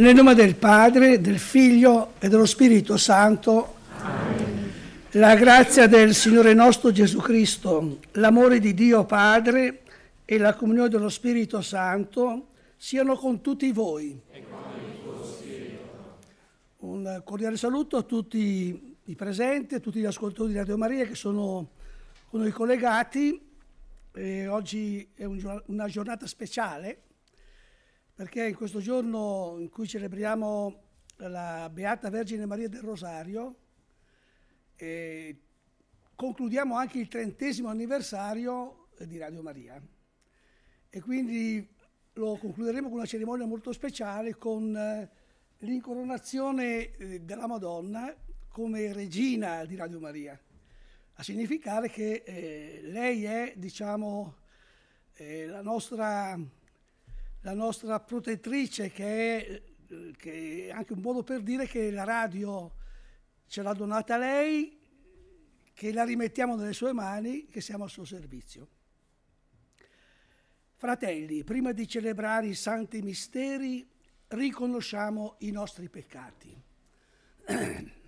Nel nome del Padre, del Figlio e dello Spirito Santo. Amen. La grazia del Signore nostro Gesù Cristo, l'amore di Dio Padre e la comunione dello Spirito Santo siano con tutti voi. E con il tuo spirito. Un cordiale saluto a tutti i presenti, a tutti gli ascoltatori di Radio Maria che sono con noi collegati. E oggi è un, una giornata speciale perché in questo giorno in cui celebriamo la Beata Vergine Maria del Rosario, eh, concludiamo anche il trentesimo anniversario eh, di Radio Maria. E quindi lo concluderemo con una cerimonia molto speciale con eh, l'incoronazione eh, della Madonna come regina di Radio Maria, a significare che lei è, diciamo, la nostra la nostra protettrice che è, eh, che è anche un modo per dire che la radio ce l'ha donata lei, che la rimettiamo nelle sue mani, che siamo al suo servizio. Fratelli, prima di celebrare i santi misteri, riconosciamo i nostri peccati.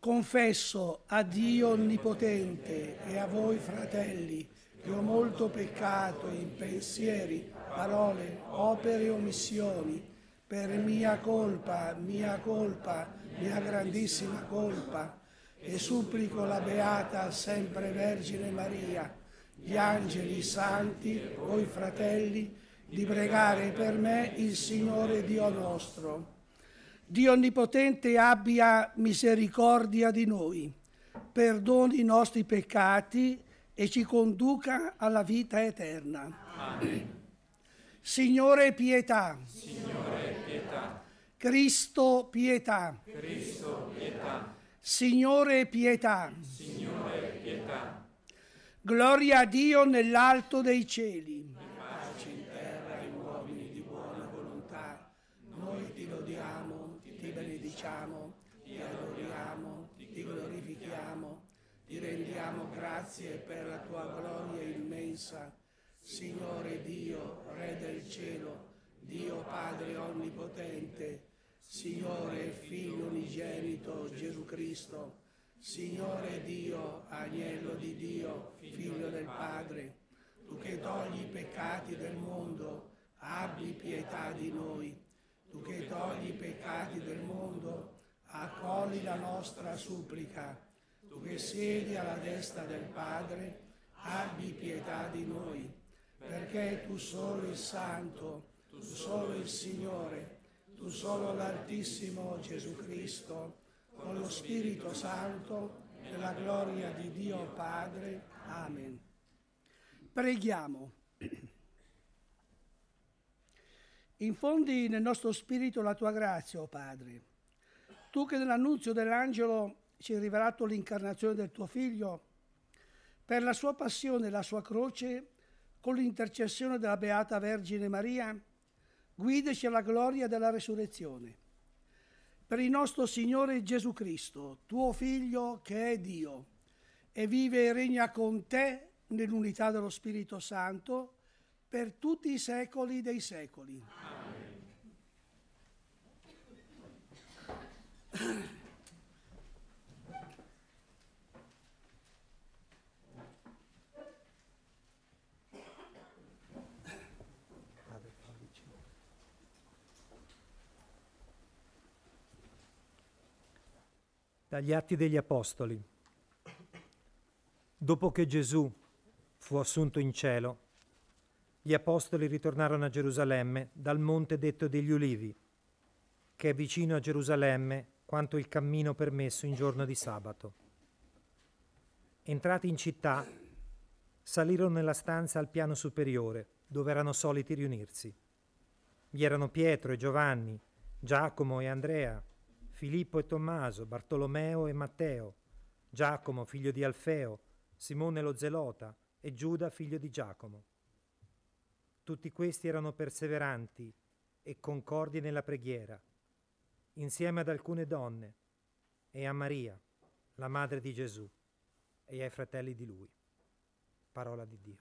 Confesso a Dio Onnipotente e a voi fratelli che ho molto peccato in pensieri, parole, opere e omissioni, per mia colpa, mia colpa, mia grandissima colpa, e supplico la Beata sempre Vergine Maria, gli angeli santi, voi fratelli, di pregare per me il Signore Dio nostro. Dio Onnipotente abbia misericordia di noi, perdoni i nostri peccati e ci conduca alla vita eterna. Amen. Signore pietà. Signore pietà. Cristo pietà. Cristo pietà. Signore pietà. Signore pietà. Gloria a Dio nell'alto dei cieli grazie per la tua gloria immensa, Signore Dio, Re del cielo, Dio Padre Onnipotente, Signore Figlio Unigenito Gesù Cristo, Signore Dio, Agnello di Dio, Figlio del Padre, Tu che togli i peccati del mondo, abbi pietà di noi. Tu che togli i peccati del mondo, accogli la nostra supplica tu che siedi alla destra del Padre, abbi pietà di noi, perché tu solo il Santo, tu solo il Signore, tu solo l'Altissimo Gesù Cristo, con lo Spirito Santo, nella gloria di Dio Padre. Amen. Preghiamo. Infondi nel nostro spirito la tua grazia, o oh Padre. Tu che nell'annunzio dell'angelo ci hai rivelato l'incarnazione del tuo Figlio, per la sua passione e la sua croce, con l'intercessione della Beata Vergine Maria, guidaci alla gloria della resurrezione. Per il nostro Signore Gesù Cristo, tuo Figlio che è Dio, e vive e regna con te nell'unità dello Spirito Santo, per tutti i secoli dei secoli. Amen. dagli Atti degli Apostoli. Dopo che Gesù fu assunto in cielo, gli Apostoli ritornarono a Gerusalemme dal monte detto degli Ulivi, che è vicino a Gerusalemme quanto il cammino permesso in giorno di sabato. Entrati in città, salirono nella stanza al piano superiore, dove erano soliti riunirsi. Vi erano Pietro e Giovanni, Giacomo e Andrea, Filippo e Tommaso, Bartolomeo e Matteo, Giacomo figlio di Alfeo, Simone lo Zelota e Giuda figlio di Giacomo. Tutti questi erano perseveranti e concordi nella preghiera, insieme ad alcune donne e a Maria, la madre di Gesù, e ai fratelli di lui. Parola di Dio.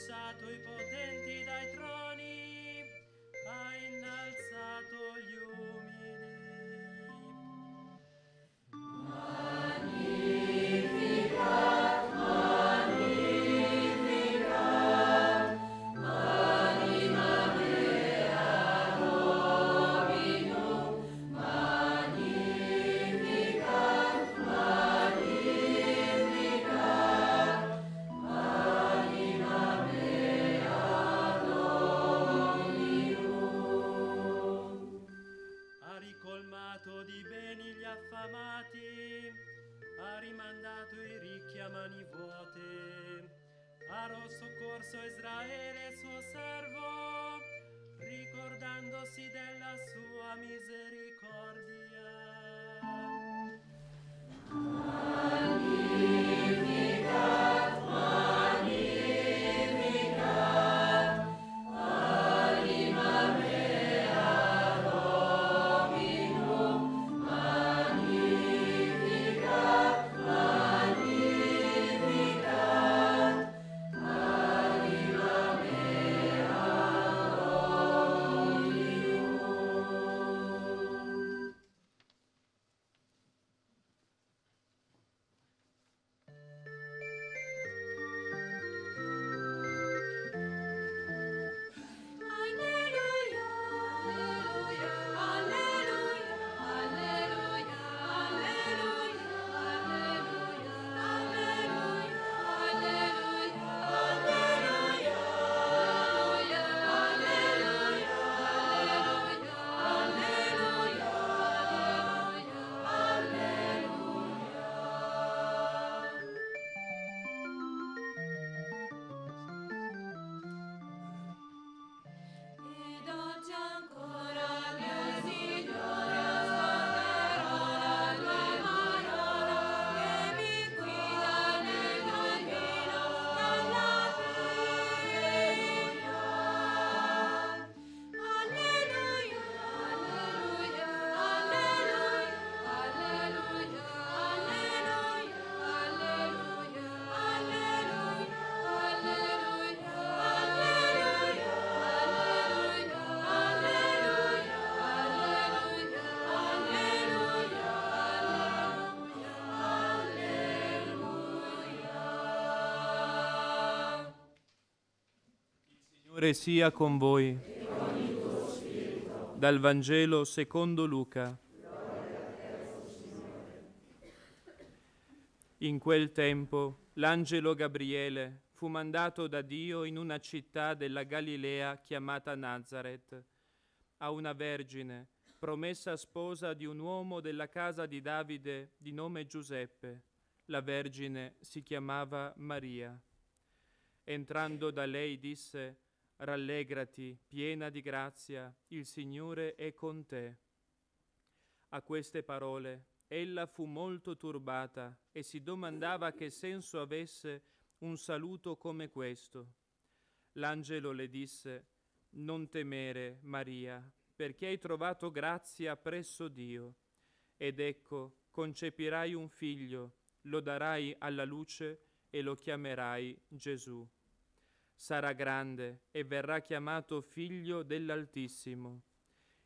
sorry. privato di beni gli affamati, ha rimandato i ricchi a mani vuote. Ha soccorso Israele suo servo, ricordandosi della sua misericordia. Signore sia con voi. Con Dal Vangelo secondo Luca. In quel tempo l'angelo Gabriele fu mandato da Dio in una città della Galilea chiamata Nazareth, a una vergine, promessa sposa di un uomo della casa di Davide di nome Giuseppe. La vergine si chiamava Maria. Entrando da lei disse, Rallegrati, piena di grazia, il Signore è con te. A queste parole ella fu molto turbata e si domandava che senso avesse un saluto come questo. L'angelo le disse, Non temere, Maria, perché hai trovato grazia presso Dio. Ed ecco, concepirai un figlio, lo darai alla luce e lo chiamerai Gesù sarà grande e verrà chiamato figlio dell'Altissimo.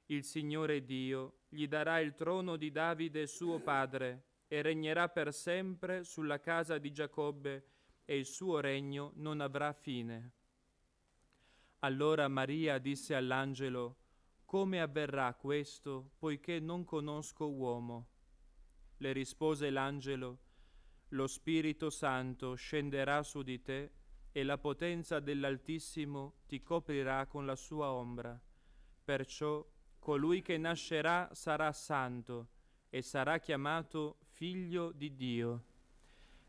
Il Signore Dio gli darà il trono di Davide suo padre e regnerà per sempre sulla casa di Giacobbe e il suo regno non avrà fine. Allora Maria disse all'angelo, Come avverrà questo, poiché non conosco uomo? Le rispose l'angelo, Lo Spirito Santo scenderà su di te e la potenza dell'Altissimo ti coprirà con la sua ombra. Perciò colui che nascerà sarà santo e sarà chiamato figlio di Dio.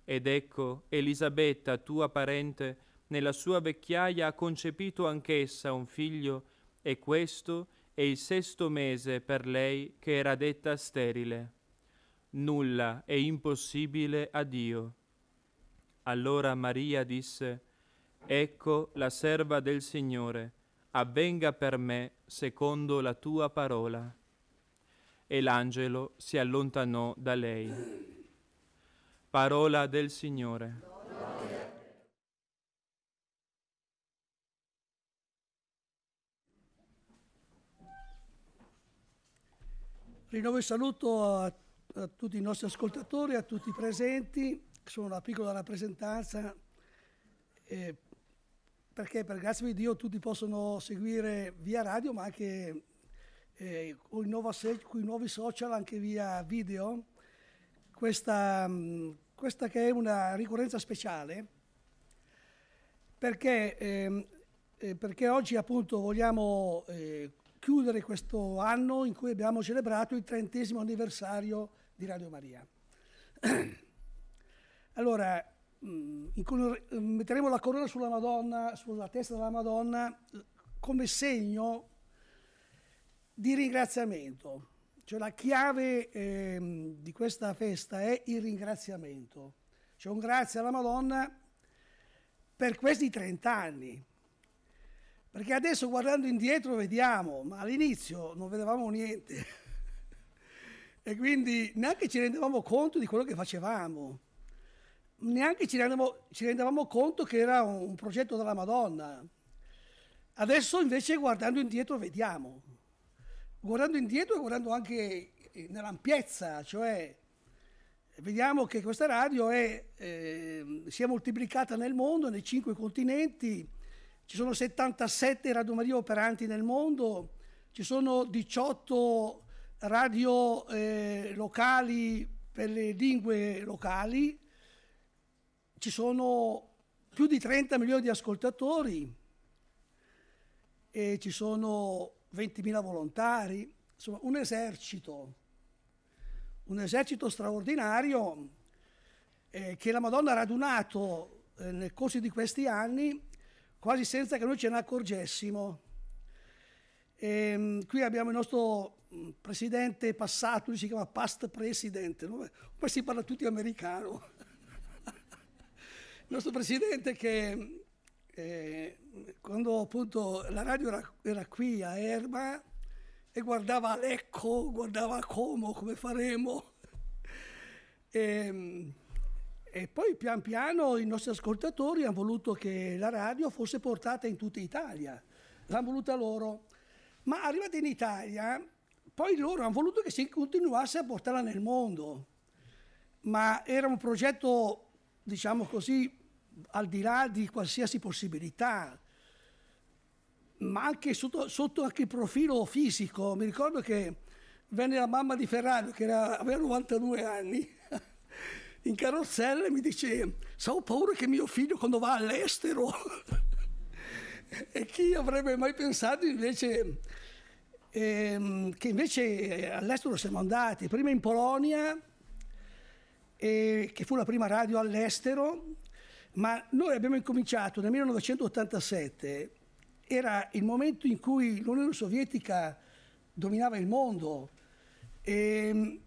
Ed ecco, Elisabetta, tua parente, nella sua vecchiaia ha concepito anch'essa un figlio, e questo è il sesto mese per lei che era detta sterile. Nulla è impossibile a Dio. Allora Maria disse, Ecco la serva del Signore, avvenga per me secondo la tua parola. E l'angelo si allontanò da lei. Parola del Signore. Rinnovo il saluto a, a tutti i nostri ascoltatori, a tutti i presenti, sono una piccola rappresentanza eh, perché per grazie di Dio tutti possono seguire via radio, ma anche eh, con, i nuovi social, anche via video. Questa, mm, questa che è una ricorrenza speciale, perché, ehm, eh, perché oggi appunto vogliamo eh, chiudere questo anno in cui abbiamo celebrato il trentesimo anniversario di Radio Maria. allora, Mm, in cui mm, metteremo la corona sulla Madonna, sulla testa della Madonna, come segno di ringraziamento. Cioè la chiave eh, di questa festa è il ringraziamento. Cioè un grazie alla Madonna per questi 30 anni. Perché adesso guardando indietro vediamo, ma all'inizio non vedevamo niente. e quindi neanche ci rendevamo conto di quello che facevamo neanche ci rendevamo, ci rendevamo conto che era un, un progetto della Madonna. Adesso invece guardando indietro vediamo, guardando indietro e guardando anche eh, nell'ampiezza, cioè vediamo che questa radio è, eh, si è moltiplicata nel mondo, nei cinque continenti, ci sono 77 radiomarie operanti nel mondo, ci sono 18 radio eh, locali per le lingue locali, ci sono più di 30 milioni di ascoltatori e ci sono 20.000 volontari, insomma un esercito, un esercito straordinario eh, che la Madonna ha radunato eh, nel corso di questi anni quasi senza che noi ce ne accorgessimo. E, ehm, qui abbiamo il nostro mm, presidente passato, lui si chiama past president, no? poi si parla tutti americano. Il nostro presidente che eh, quando appunto la radio era, era, qui a Erba e guardava Lecco, guardava Como, come faremo. E, ehm, e poi pian piano i nostri ascoltatori hanno voluto che la radio fosse portata in tutta Italia, l'hanno voluta loro. Ma arrivati in Italia, poi loro hanno voluto che si continuasse a portarla nel mondo, ma era un progetto diciamo così, al di là di qualsiasi possibilità, ma anche sotto, sotto anche il profilo fisico. Mi ricordo che venne la mamma di Ferrario, che era, aveva 92 anni, in carrozzella e mi dice, ho paura che mio figlio quando va all'estero... e chi avrebbe mai pensato invece ehm, che invece eh, all'estero siamo andati, prima in Polonia, eh, che fu la prima radio all'estero, ma noi abbiamo incominciato nel 1987, era il momento in cui l'Unione Sovietica dominava il mondo. E, ehm,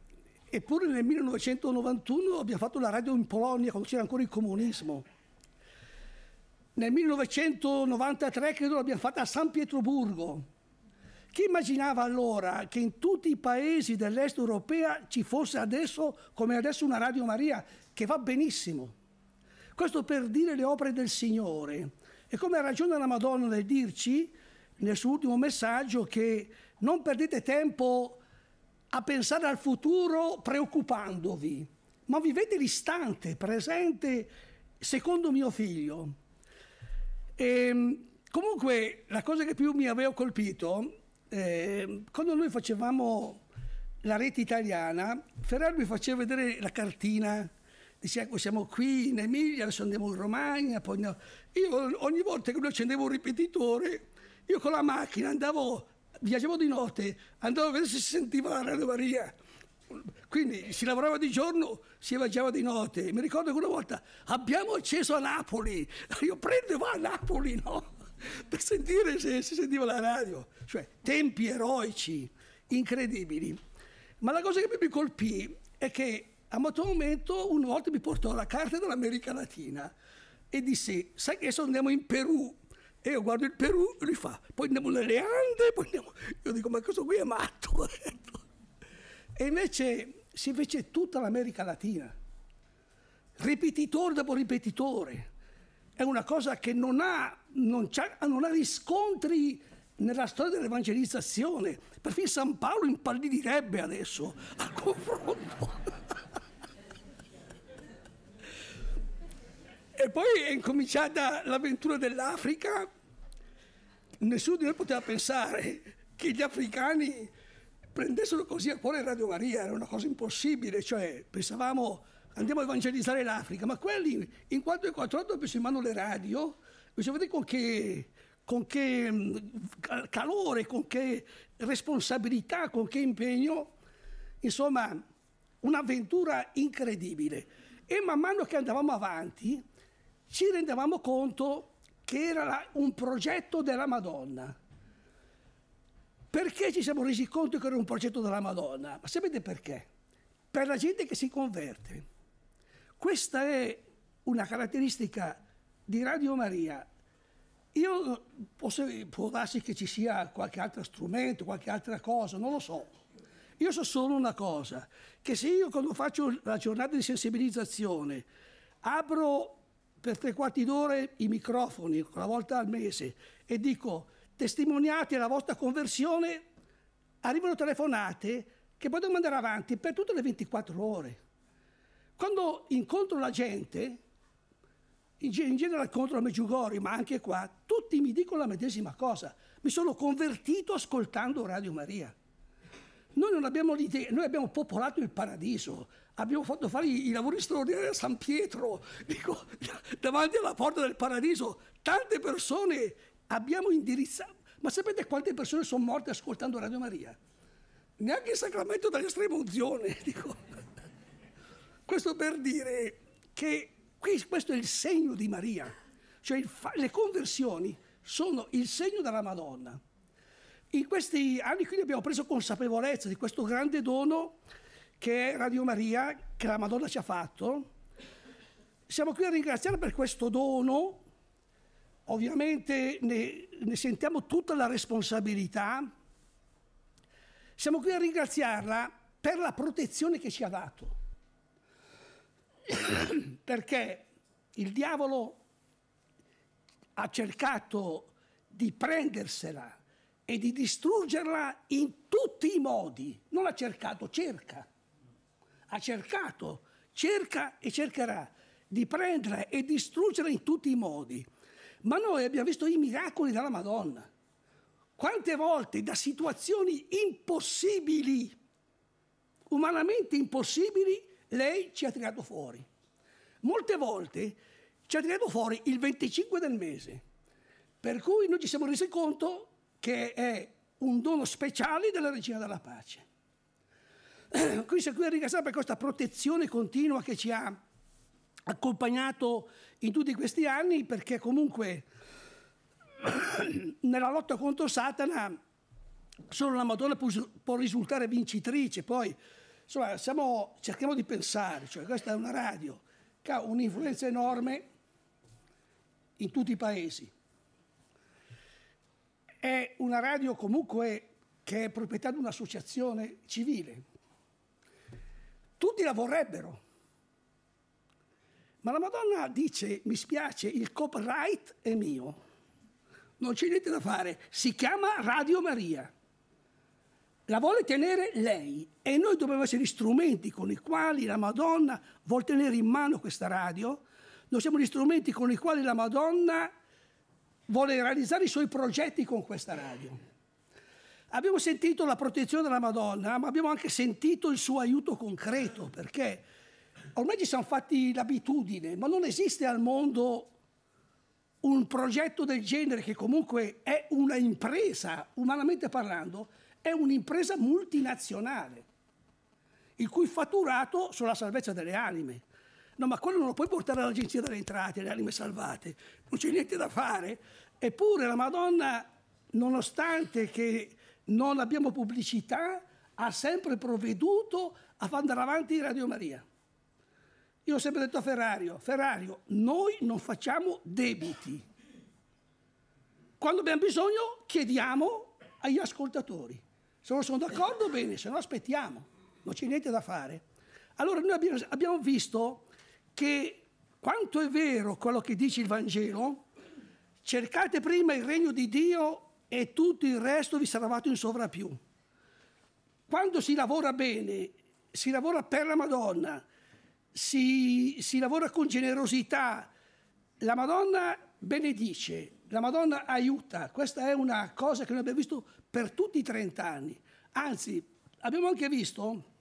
eppure nel 1991 abbiamo fatto la radio in Polonia quando c'era ancora il comunismo. Nel 1993 credo l'abbiamo fatta a San Pietroburgo chi immaginava allora che in tutti i paesi dell'est europea ci fosse adesso, come adesso, una Radio Maria che va benissimo? Questo per dire le opere del Signore. E come ha ragione la Madonna nel dirci, nel suo ultimo messaggio, che non perdete tempo a pensare al futuro preoccupandovi, ma vivete l'istante presente secondo mio figlio. E, ehm, comunque, la cosa che più mi aveva colpito eh, quando noi facevamo la rete italiana, Ferrari mi faceva vedere la cartina, diceva ecco, siamo qui in Emilia, adesso andiamo in Romagna, poi no. Io ogni volta che lui accendevo un ripetitore, io con la macchina andavo, viaggiavo di notte, andavo a vedere se si sentiva la Radio Maria. Quindi si lavorava di giorno, si viaggiava di notte. Mi ricordo che una volta abbiamo acceso a Napoli, io prendo e va a Napoli, no? per sentire se si sentiva la radio, cioè tempi eroici, incredibili. Ma la cosa che più mi colpì è che a un certo momento una volta mi portò la carta dell'America Latina e disse, sai che adesso andiamo in Perù? E io guardo il Perù e lui fa, poi andiamo nelle Ande, poi andiamo... Io dico, ma questo qui è matto. e invece si fece tutta l'America Latina, ripetitore dopo ripetitore. È una cosa che non ha non, non ha riscontri nella storia dell'evangelizzazione. Perfino San Paolo impallidirebbe adesso al confronto. e poi è incominciata l'avventura dell'Africa. Nessuno di noi poteva pensare che gli africani prendessero così a cuore Radio Maria, era una cosa impossibile, cioè pensavamo andiamo a evangelizzare l'Africa, ma quelli in quanto e quattro 48 pensavano le radio, Bisogna vedere con che, con che mm, calore, con che responsabilità, con che impegno. Insomma, un'avventura incredibile. E man mano che andavamo avanti ci rendevamo conto che era un progetto della Madonna. Perché ci siamo resi conto che era un progetto della Madonna? Ma sapete perché? Per la gente che si converte. Questa è una caratteristica di Radio Maria. Io eh, posso, può darsi che ci sia qualche altro strumento, qualche altra cosa, non lo so. Io so solo una cosa, che se io quando faccio la giornata di sensibilizzazione apro per tre quarti d'ora i microfoni, una volta al mese, e dico testimoniate la vostra conversione, arrivano telefonate che poi devo andare avanti per tutte le 24 ore. Quando incontro la gente, in, in generale contro la Meggiugori, ma anche qua, tutti mi dicono la medesima cosa. Mi sono convertito ascoltando Radio Maria. Noi non abbiamo l'idea, noi abbiamo popolato il paradiso, abbiamo fatto fare i, i lavori straordinari a San Pietro, dico, davanti alla porta del paradiso. Tante persone abbiamo indirizzato. Ma sapete quante persone sono morte ascoltando Radio Maria? Neanche il sacramento dell'estrema unzione, dico. Questo per dire che questo è il segno di Maria, cioè fa- le conversioni sono il segno della Madonna. In questi anni quindi abbiamo preso consapevolezza di questo grande dono che è Radio Maria, che la Madonna ci ha fatto. Siamo qui a ringraziarla per questo dono, ovviamente ne, ne sentiamo tutta la responsabilità. Siamo qui a ringraziarla per la protezione che ci ha dato. perché il diavolo ha cercato di prendersela e di distruggerla in tutti i modi. Non ha cercato, cerca. Ha cercato, cerca e cercherà di prendere e distruggerla in tutti i modi. Ma noi abbiamo visto i miracoli della Madonna. Quante volte da situazioni impossibili, umanamente impossibili, lei ci ha tirato fuori. Molte volte ci ha tirato fuori il 25 del mese, per cui noi ci siamo resi conto che è un dono speciale della Regina della Pace. Qui si è qui a ringraziare per questa protezione continua che ci ha accompagnato in tutti questi anni, perché comunque nella lotta contro Satana solo la Madonna può risultare vincitrice, poi Insomma, siamo, cerchiamo di pensare, cioè questa è una radio che ha un'influenza enorme in tutti i paesi. È una radio comunque che è proprietà di un'associazione civile. Tutti la vorrebbero. Ma la Madonna dice, mi spiace, il copyright è mio. Non c'è niente da fare. Si chiama Radio Maria la vuole tenere lei e noi dobbiamo essere gli strumenti con i quali la Madonna vuole tenere in mano questa radio, noi siamo gli strumenti con i quali la Madonna vuole realizzare i suoi progetti con questa radio. Abbiamo sentito la protezione della Madonna, ma abbiamo anche sentito il suo aiuto concreto, perché ormai ci siamo fatti l'abitudine, ma non esiste al mondo un progetto del genere che comunque è una impresa, umanamente parlando, è un'impresa multinazionale, il cui fatturato sono la salvezza delle anime. No, ma quello non lo puoi portare all'agenzia delle entrate, le anime salvate, non c'è niente da fare. Eppure la Madonna, nonostante che non abbiamo pubblicità, ha sempre provveduto a far andare avanti Radio Maria. Io ho sempre detto a Ferrario, Ferrario, noi non facciamo debiti. Quando abbiamo bisogno chiediamo agli ascoltatori. Se non sono d'accordo, bene, se no aspettiamo, non c'è niente da fare. Allora noi abbiamo visto che quanto è vero quello che dice il Vangelo, cercate prima il regno di Dio e tutto il resto vi sarà dato in sovrappiù. Quando si lavora bene, si lavora per la Madonna, si, si lavora con generosità, la Madonna benedice, la Madonna aiuta. Questa è una cosa che noi abbiamo visto per tutti i 30 anni. Anzi, abbiamo anche visto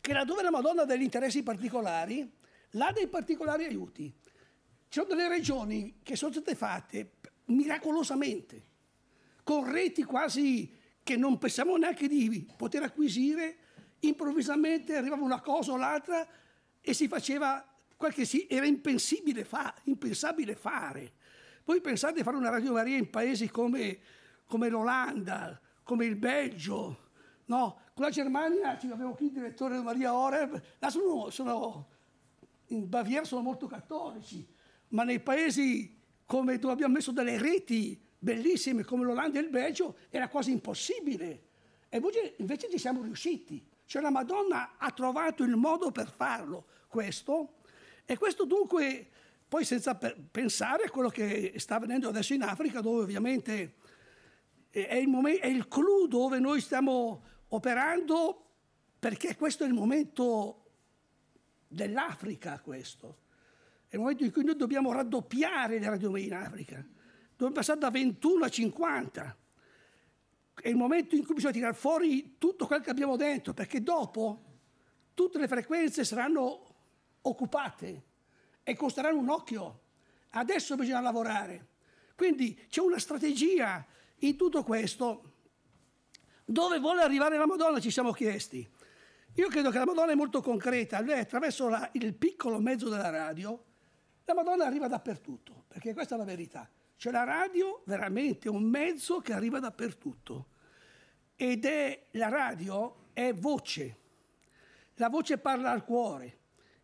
che laddove la Madonna ha degli interessi particolari, là dei particolari aiuti. Ci sono delle regioni che sono state fatte miracolosamente, con reti quasi che non pensavamo neanche di poter acquisire, improvvisamente arrivava una cosa o l'altra e si faceva quel che si, era impensabile, fa, impensabile fare. Voi pensate di fare una Radio Maria in paesi come come l'Olanda, come il Belgio. No? Con la Germania abbiamo qui il direttore Maria Oreb, là sono, sono, in Baviera sono molto cattolici, ma nei paesi come dove abbiamo messo delle reti bellissime come l'Olanda e il Belgio era quasi impossibile. E invece ci siamo riusciti. Cioè la Madonna ha trovato il modo per farlo, questo. E questo dunque, poi senza pensare a quello che sta avvenendo adesso in Africa, dove ovviamente è il, momento, è il clou dove noi stiamo operando perché questo è il momento dell'Africa, questo. È il momento in cui noi dobbiamo raddoppiare le radiomarie in Africa. Dobbiamo passare da 21 a 50. È il momento in cui bisogna tirare fuori tutto quello che abbiamo dentro, perché dopo tutte le frequenze saranno occupate e costeranno un occhio. Adesso bisogna lavorare. Quindi c'è una strategia in tutto questo, dove vuole arrivare la Madonna ci siamo chiesti. Io credo che la Madonna è molto concreta, lei attraverso la, il piccolo mezzo della radio, la Madonna arriva dappertutto, perché questa è la verità. Cioè la radio veramente è un mezzo che arriva dappertutto. Ed è la radio è voce. La voce parla al cuore.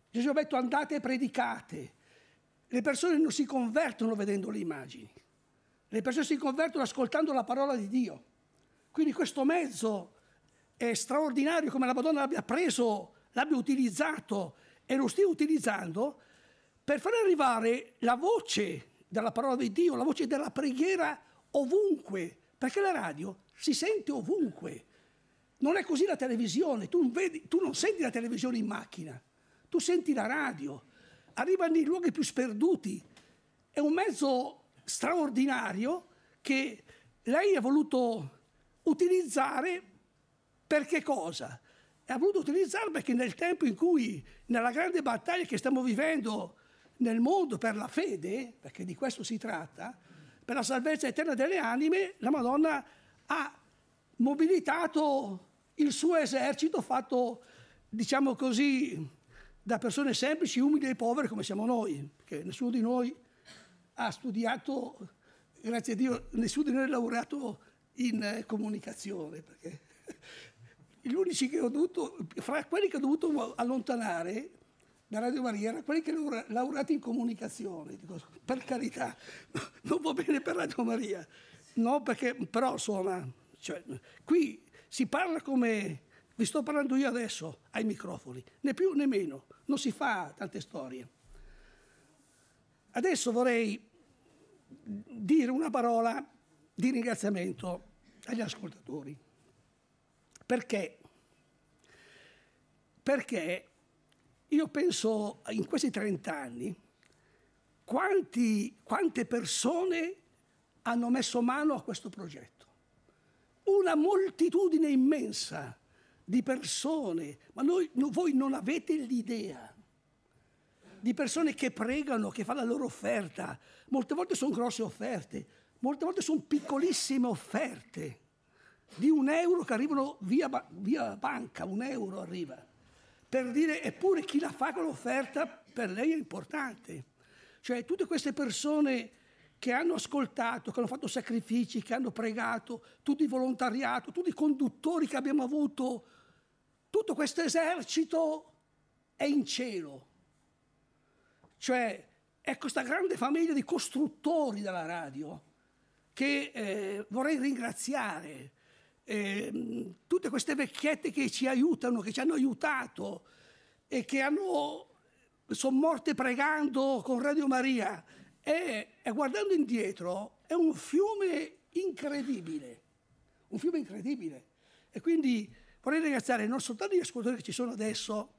Gesù ha detto andate e predicate. Le persone non si convertono vedendo le immagini. Le persone si convertono ascoltando la parola di Dio. Quindi questo mezzo è straordinario come la Madonna l'abbia preso, l'abbia utilizzato e lo stia utilizzando per far arrivare la voce della parola di Dio, la voce della preghiera ovunque, perché la radio si sente ovunque. Non è così la televisione, tu non, vedi, tu non senti la televisione in macchina, tu senti la radio, arriva nei luoghi più sperduti, è un mezzo straordinario che lei ha voluto utilizzare per che cosa? Ha voluto utilizzare perché nel tempo in cui, nella grande battaglia che stiamo vivendo nel mondo per la fede, perché di questo si tratta, per la salvezza eterna delle anime, la Madonna ha mobilitato il suo esercito fatto, diciamo così, da persone semplici, umili e povere come siamo noi, perché nessuno di noi ha studiato, grazie a Dio, nessuno di noi ha laureato in eh, comunicazione, perché gli unici che ho dovuto, fra quelli che ho dovuto allontanare da Radio Maria, erano quelli che hanno laureato in comunicazione, dico, per carità, non va bene per Radio Maria, no, perché, però insomma, cioè, qui si parla come vi sto parlando io adesso ai microfoni, né più né meno, non si fa tante storie. Adesso vorrei dire una parola di ringraziamento agli ascoltatori. Perché? Perché io penso in questi 30 anni quanti, quante persone hanno messo mano a questo progetto. Una moltitudine immensa di persone, ma noi, voi non avete l'idea di persone che pregano, che fanno la loro offerta. Molte volte sono grosse offerte, molte volte sono piccolissime offerte di un euro che arrivano via, via banca, un euro arriva. Per dire, eppure chi la fa con l'offerta per lei è importante. Cioè tutte queste persone che hanno ascoltato, che hanno fatto sacrifici, che hanno pregato, tutti i volontariato, tutti i conduttori che abbiamo avuto, tutto questo esercito è in cielo. Cioè, è ecco questa grande famiglia di costruttori della radio che eh, vorrei ringraziare. Eh, tutte queste vecchiette che ci aiutano, che ci hanno aiutato e che hanno, sono morte pregando con Radio Maria. E, e guardando indietro è un fiume incredibile, un fiume incredibile. E quindi vorrei ringraziare non soltanto gli ascoltatori che ci sono adesso,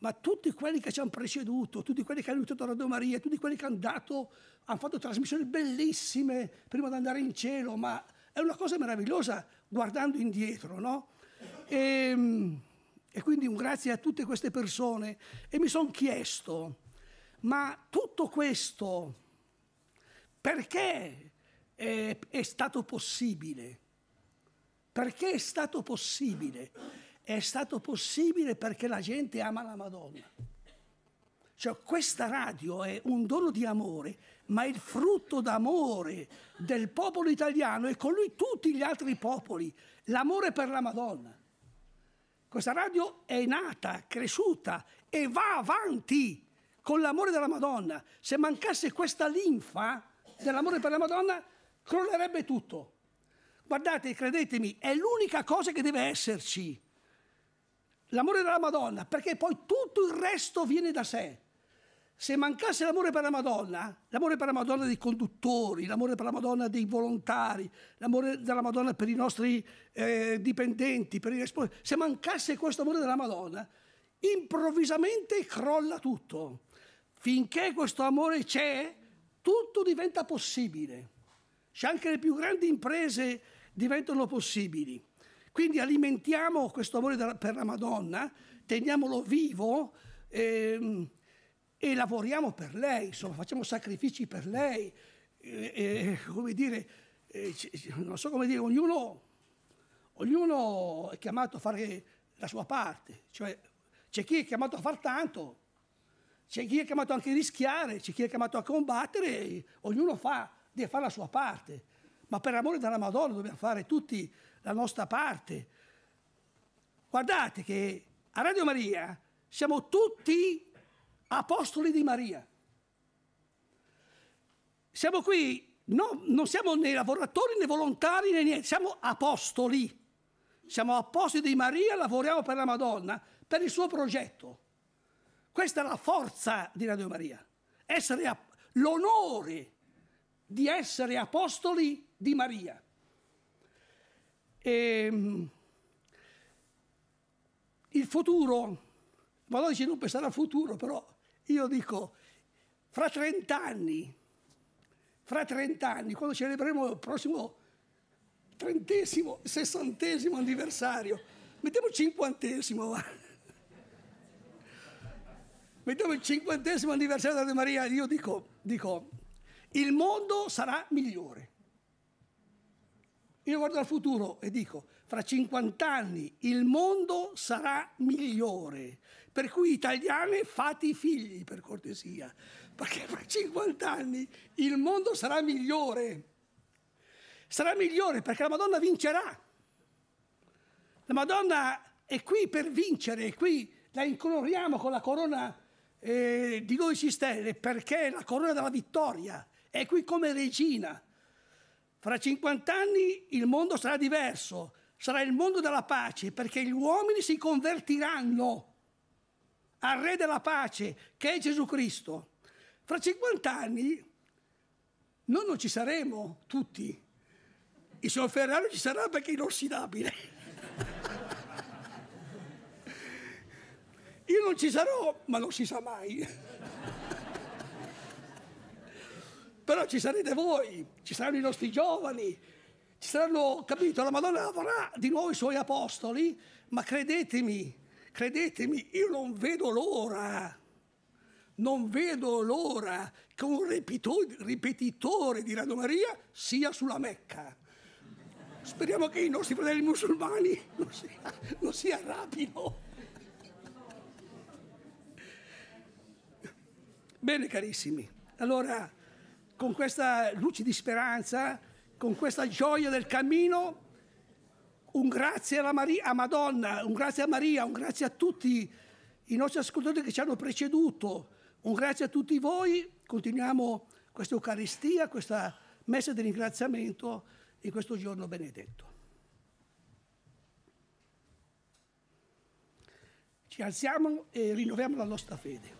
ma tutti quelli che ci hanno preceduto, tutti quelli che hanno aiutato Radio Maria, tutti quelli che hanno dato, hanno fatto trasmissioni bellissime prima di andare in cielo, ma è una cosa meravigliosa guardando indietro, no? E, ehm, e quindi un grazie a tutte queste persone. E mi sono chiesto, ma tutto questo perché è, è stato possibile? Perché è stato possibile? è stato possibile perché la gente ama la Madonna. Cioè questa radio è un dono di amore, ma è il frutto d'amore del popolo italiano e con lui tutti gli altri popoli, l'amore per la Madonna. Questa radio è nata, cresciuta e va avanti con l'amore della Madonna. Se mancasse questa linfa dell'amore per la Madonna, crollerebbe tutto. Guardate, credetemi, è l'unica cosa che deve esserci l'amore della Madonna, perché poi tutto il resto viene da sé. Se mancasse l'amore per la Madonna, l'amore per la Madonna dei conduttori, l'amore per la Madonna dei volontari, l'amore della Madonna per i nostri eh, dipendenti, per i responsabili, se mancasse questo amore della Madonna, improvvisamente crolla tutto. Finché questo amore c'è, tutto diventa possibile. Se anche le più grandi imprese diventano possibili quindi alimentiamo questo amore per la Madonna, teniamolo vivo e, ehm, e lavoriamo per lei, insomma, facciamo sacrifici per lei. E, eh, e, eh, come dire, eh, non so come dire, ognuno, ognuno è chiamato a fare la sua parte, cioè c'è chi è chiamato a far tanto, c'è chi è chiamato anche a rischiare, c'è chi è chiamato a combattere, ognuno fa, deve fare la sua parte, ma per amore della Madonna dobbiamo fare tutti la nostra parte. Guardate che a Radio Maria siamo tutti apostoli di Maria. Siamo qui, no, non siamo né lavoratori né volontari né niente, siamo apostoli. Siamo apostoli di Maria, lavoriamo per la Madonna, per il suo progetto. Questa è la forza di Radio Maria, essere l'onore di essere apostoli di Maria. E, ehm, il futuro, ma dice non pensare al futuro, però io dico, fra 30 anni, fra 30 anni, quando celebreremo il prossimo trentesimo, sessantesimo anniversario, mettiamo il cinquantesimo, mettiamo il cinquantesimo anniversario di Maria, io dico, dico, il mondo sarà migliore. Io guardo al futuro e dico, fra 50 anni il mondo sarà migliore, per cui italiane fate i figli per cortesia, perché fra 50 anni il mondo sarà migliore. Sarà migliore perché la Madonna vincerà. La Madonna è qui per vincere, è qui la incoloriamo con la corona eh, di 12 stelle perché è la corona della vittoria, è qui come regina fra 50 anni il mondo sarà diverso, sarà il mondo della pace, perché gli uomini si convertiranno al Re della pace, che è Gesù Cristo. Fra 50 anni noi non ci saremo tutti. Il suo Ferrari ci sarà perché è inossidabile. Io non ci sarò, ma non si sa mai però ci sarete voi, ci saranno i nostri giovani, ci saranno, capito, la Madonna avrà di nuovo i suoi apostoli, ma credetemi, credetemi, io non vedo l'ora, non vedo l'ora che un ripetitore di Radio Maria sia sulla Mecca. Speriamo che i nostri fratelli musulmani non sia, non si arrabbino. Bene carissimi, allora con questa luce di speranza, con questa gioia del cammino, un grazie alla Maria, a Madonna, un grazie a Maria, un grazie a tutti i nostri ascoltatori che ci hanno preceduto, un grazie a tutti voi. Continuiamo questa Eucaristia, questa messa di ringraziamento in questo giorno benedetto. Ci alziamo e rinnoviamo la nostra fede.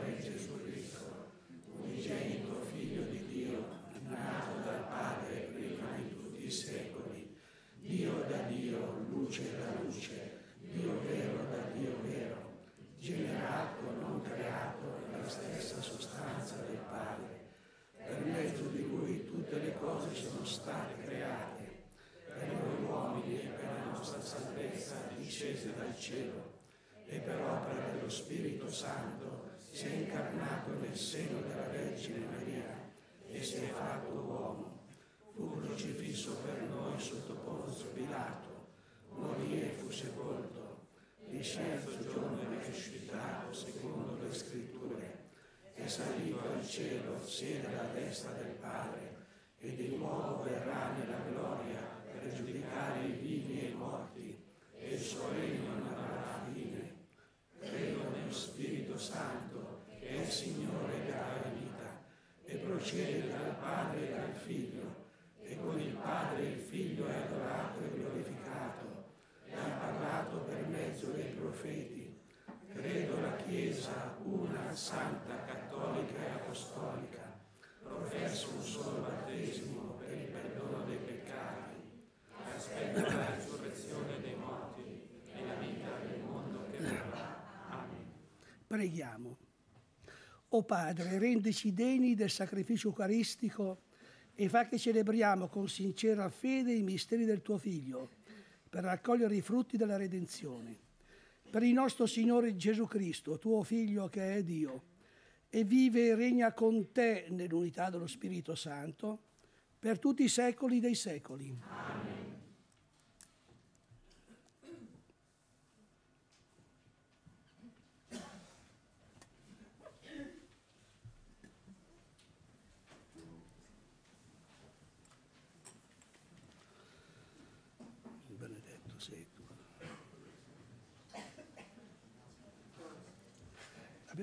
cielo, e per opera dello Spirito Santo si è incarnato nel seno della Vergine Maria e si è fatto uomo. Fu crocifisso per noi sotto Ponzio Pilato, morì e fu sepolto, disceso il giorno è risuscitato secondo le scritture, e salì al cielo, siede alla destra del Padre, e di nuovo verrà nella gloria per giudicare i vivi e i morti e il suo regno non avrà fine. Credo nello Spirito Santo, che è il Signore della vita, e procede dal Padre e dal Figlio, e con il Padre il Figlio è adorato e glorificato, e ha parlato per mezzo dei profeti. Credo la Chiesa una, santa, cattolica e apostolica. Professo un solo battesimo per il perdono dei peccati. Aspetto la risurrezione dei morti. Eh, preghiamo. O Padre, rendici degni del sacrificio eucaristico e fa che celebriamo con sincera fede i misteri del tuo Figlio, per raccogliere i frutti della redenzione. Per il nostro Signore Gesù Cristo, tuo Figlio che è Dio, e vive e regna con te nell'unità dello Spirito Santo, per tutti i secoli dei secoli. Amen.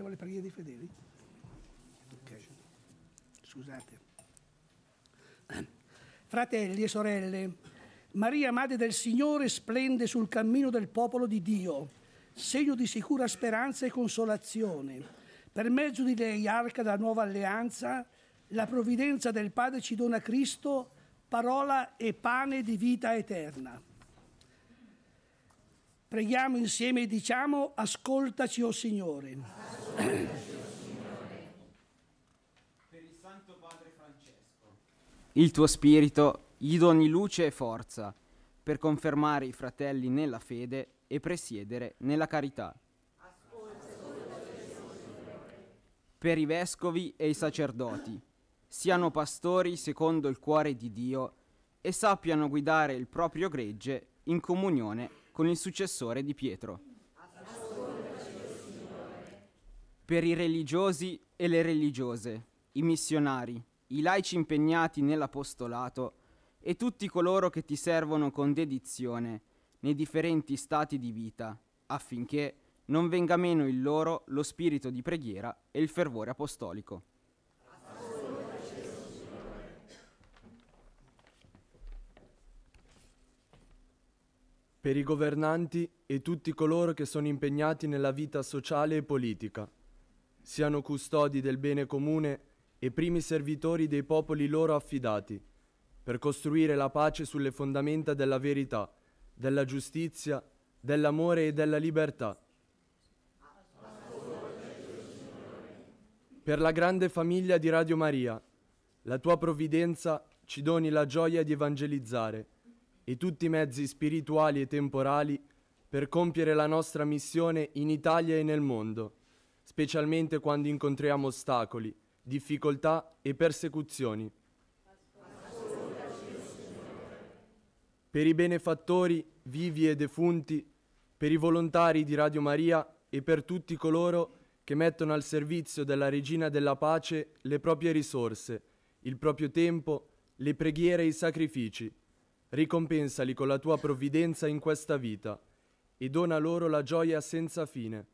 vedevo le preghiere dei fedeli? Ok, scusate. Fratelli e sorelle, Maria, Madre del Signore, splende sul cammino del popolo di Dio, segno di sicura speranza e consolazione. Per mezzo di lei, arca della nuova alleanza, la provvidenza del Padre ci dona Cristo, parola e pane di vita eterna. Preghiamo insieme e diciamo, ascoltaci, o oh Signore. Per il Santo Padre Francesco. Il tuo spirito gli doni luce e forza per confermare i fratelli nella fede e presiedere nella carità. Per i vescovi e i sacerdoti, siano pastori secondo il cuore di Dio e sappiano guidare il proprio gregge in comunione con il successore di Pietro. per i religiosi e le religiose, i missionari, i laici impegnati nell'apostolato e tutti coloro che ti servono con dedizione nei differenti stati di vita, affinché non venga meno il loro lo spirito di preghiera e il fervore apostolico. Per i governanti e tutti coloro che sono impegnati nella vita sociale e politica siano custodi del bene comune e primi servitori dei popoli loro affidati, per costruire la pace sulle fondamenta della verità, della giustizia, dell'amore e della libertà. Per la grande famiglia di Radio Maria, la tua provvidenza ci doni la gioia di evangelizzare e tutti i mezzi spirituali e temporali per compiere la nostra missione in Italia e nel mondo specialmente quando incontriamo ostacoli, difficoltà e persecuzioni. Per i benefattori, vivi e defunti, per i volontari di Radio Maria e per tutti coloro che mettono al servizio della Regina della Pace le proprie risorse, il proprio tempo, le preghiere e i sacrifici. Ricompensali con la tua provvidenza in questa vita e dona loro la gioia senza fine.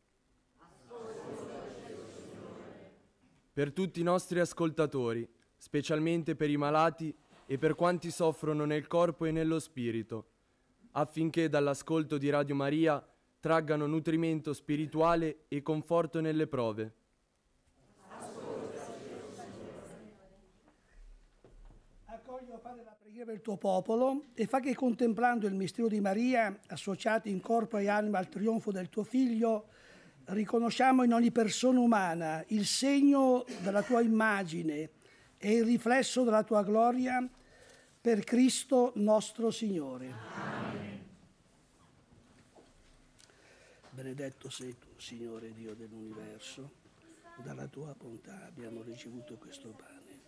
per tutti i nostri ascoltatori, specialmente per i malati e per quanti soffrono nel corpo e nello spirito, affinché dall'ascolto di Radio Maria traggano nutrimento spirituale e conforto nelle prove. Accoglio, oh Padre, la preghiera del tuo popolo e fa che contemplando il mistero di Maria, associati in corpo e anima al trionfo del tuo Figlio, riconosciamo in ogni persona umana il segno della tua immagine e il riflesso della tua gloria per Cristo nostro Signore. Amen. Benedetto sei tu, Signore Dio dell'universo, dalla tua bontà abbiamo ricevuto questo pane,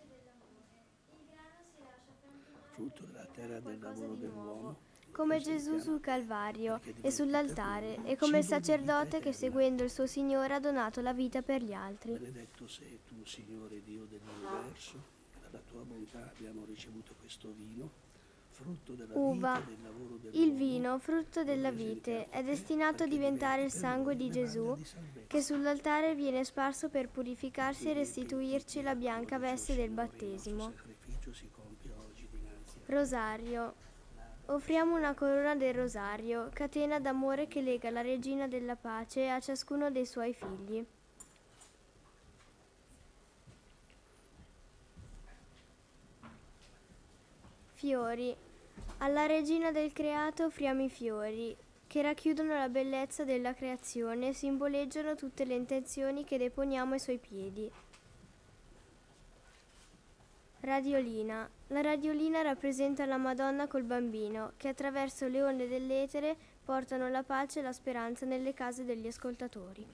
frutto della terra del lavoro dell'uomo come Gesù sul Calvario e sull'altare e come il sacerdote che seguendo il suo Signore ha donato la vita per gli altri. Benedetto sei tu, Signore Dio dell'universo, dalla tua bontà abbiamo ricevuto questo vino, frutto della Uva, vita del lavoro del Il vino, frutto della vite, è destinato a diventare il sangue di Gesù che sull'altare viene sparso per purificarsi e restituirci la bianca veste del battesimo. Rosario Offriamo una corona del rosario, catena d'amore che lega la regina della pace a ciascuno dei suoi figli. Fiori. Alla regina del creato offriamo i fiori, che racchiudono la bellezza della creazione e simboleggiano tutte le intenzioni che deponiamo ai suoi piedi. Radiolina. La radiolina rappresenta la Madonna col bambino, che attraverso le onde dell'etere portano la pace e la speranza nelle case degli ascoltatori.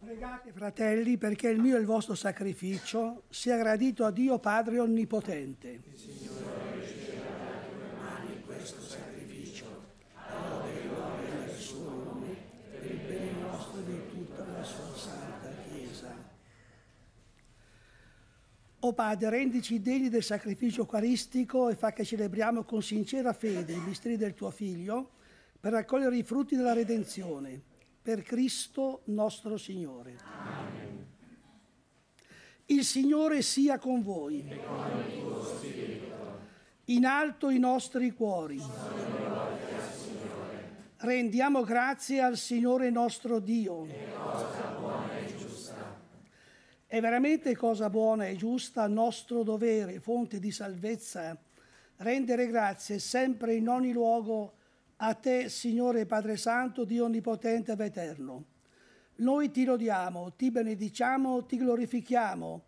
Pregate, fratelli, perché il mio e il vostro sacrificio sia gradito a Dio Padre Onnipotente. Il Signore O oh Padre, rendici degni del sacrificio eucaristico e fa che celebriamo con sincera fede i misteri del tuo Figlio per raccogliere i frutti della redenzione. Per Cristo nostro Signore. Amen. Il Signore sia con voi. E con il tuo In alto i nostri cuori. Rendiamo grazie al Signore nostro Dio. E è veramente cosa buona e giusta, nostro dovere, fonte di salvezza, rendere grazie sempre in ogni luogo a te, Signore Padre Santo, Dio Onnipotente ed Eterno. Noi ti lodiamo, ti benediciamo, ti glorifichiamo,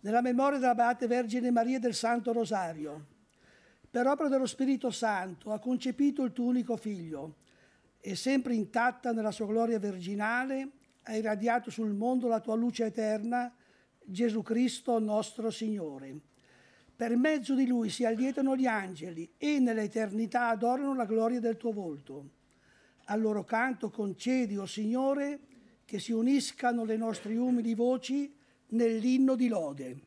nella memoria della dell'Abate Vergine Maria del Santo Rosario. Per opera dello Spirito Santo ha concepito il tuo unico figlio e sempre intatta nella sua gloria virginale ha irradiato sul mondo la tua luce eterna Gesù Cristo nostro Signore. Per mezzo di lui si allietano gli angeli e nell'eternità adorano la gloria del tuo volto. Al loro canto concedi, o oh Signore, che si uniscano le nostre umili voci nell'inno di lode.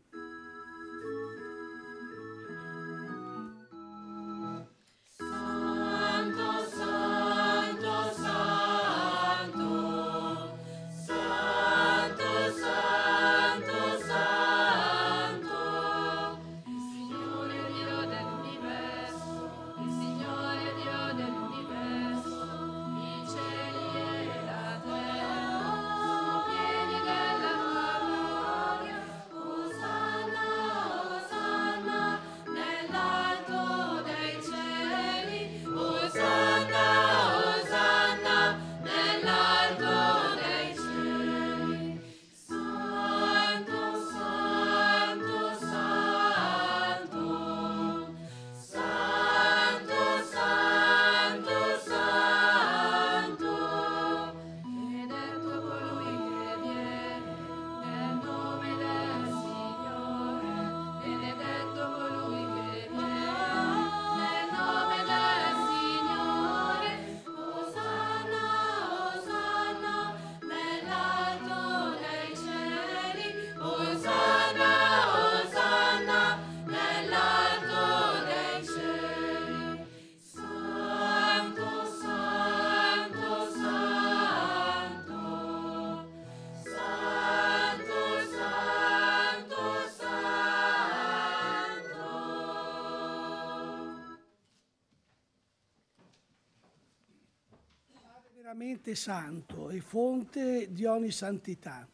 veramente santo e fonte di ogni santità.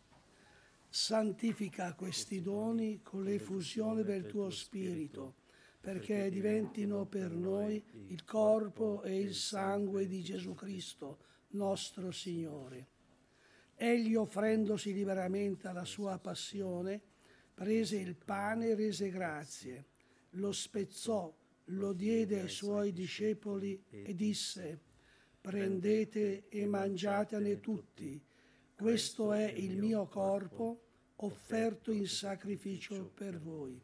Santifica questi doni con l'effusione del tuo Spirito, perché diventino per noi il corpo e il sangue di Gesù Cristo, nostro Signore. Egli, offrendosi liberamente alla sua passione, prese il pane e rese grazie, lo spezzò, lo diede ai suoi discepoli e disse, prendete e mangiatene tutti, questo è il mio corpo offerto in sacrificio per voi.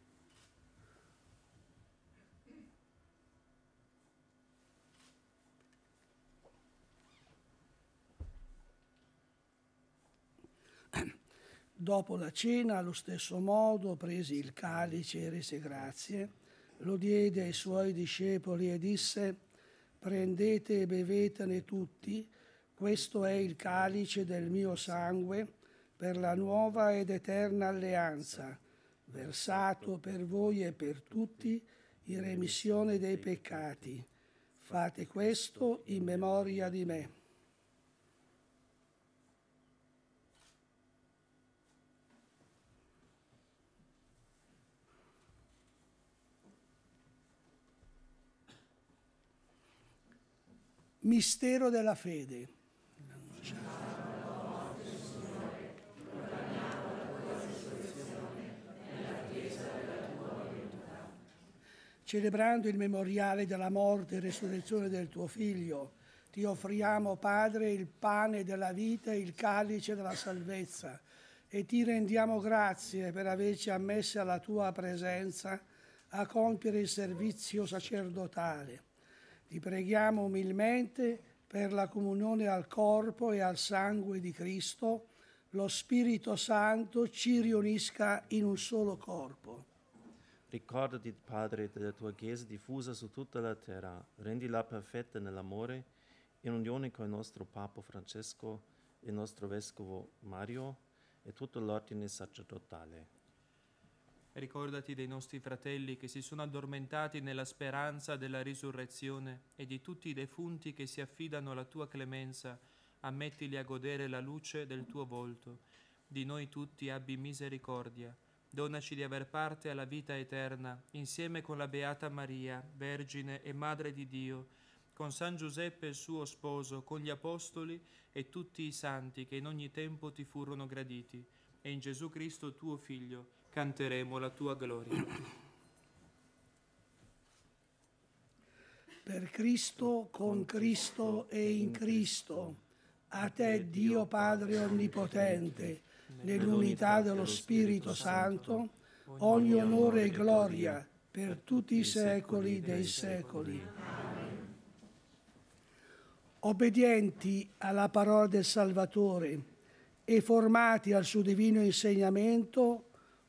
Dopo la cena, allo stesso modo, presi il calice e rese grazie, lo diede ai suoi discepoli e disse, prendete e bevetene tutti, questo è il calice del mio sangue per la nuova ed eterna alleanza, versato per voi e per tutti in remissione dei peccati. Fate questo in memoria di me. Mistero della fede. Celebrando il memoriale della morte e resurrezione del tuo Figlio, ti offriamo, Padre, il pane della vita e il calice della salvezza e ti rendiamo grazie per averci ammesso alla tua presenza a compiere il servizio sacerdotale ti preghiamo umilmente per la comunione al corpo e al sangue di Cristo, lo Spirito Santo ci riunisca in un solo corpo. Ricordati, Padre, della tua Chiesa diffusa su tutta la terra, rendila perfetta nell'amore, in unione con il nostro Papa Francesco, il nostro Vescovo Mario e tutto l'ordine sacerdotale. Ricordati dei nostri fratelli che si sono addormentati nella speranza della risurrezione e di tutti i defunti che si affidano alla tua clemenza, ammettili a godere la luce del tuo volto. Di noi tutti abbi misericordia. Donaci di aver parte alla vita eterna, insieme con la Beata Maria, Vergine e Madre di Dio, con San Giuseppe suo sposo, con gli Apostoli e tutti i santi che in ogni tempo ti furono graditi, e in Gesù Cristo tuo Figlio, canteremo la tua gloria. Per Cristo, con Cristo e in Cristo, a te Dio Padre Onnipotente, nell'unità dello Spirito Santo, ogni onore e gloria per tutti i secoli dei secoli. Obbedienti alla parola del Salvatore e formati al suo divino insegnamento,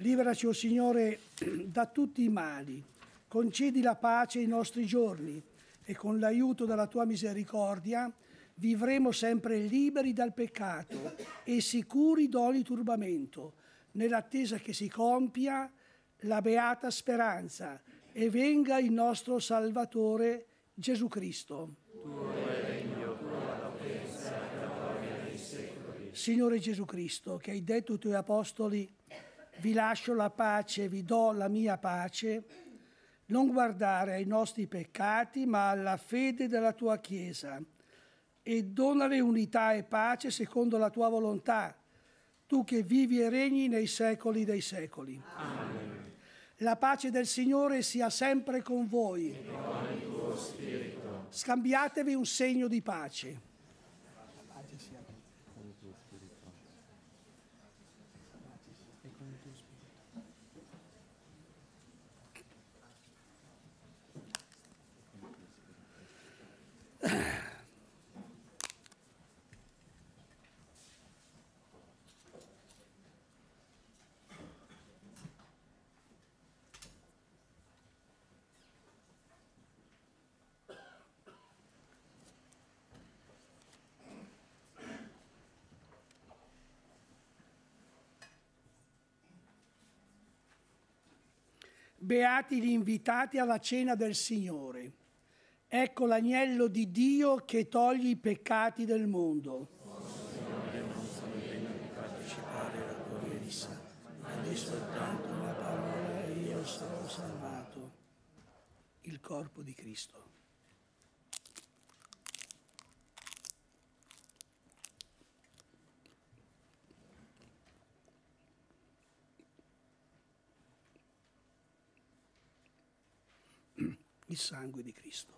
Liberaci, o oh Signore, da tutti i mali. Concedi la pace ai nostri giorni e con l'aiuto della tua misericordia vivremo sempre liberi dal peccato e sicuri d'ogni turbamento, nell'attesa che si compia la beata speranza e venga il nostro Salvatore Gesù Cristo. Signore Gesù Cristo, che hai detto ai tuoi apostoli, vi lascio la pace, vi do la mia pace, non guardare ai nostri peccati, ma alla fede della tua Chiesa, e donale unità e pace secondo la tua volontà, tu che vivi e regni nei secoli dei secoli. Amen. La pace del Signore sia sempre con voi. E con il tuo spirito. Scambiatevi un segno di pace. Beati gli invitati alla cena del Signore. Ecco l'agnello di Dio che toglie i peccati del mondo. soltanto una parola e io sarò salvato. Il corpo di Cristo. il sangue di Cristo.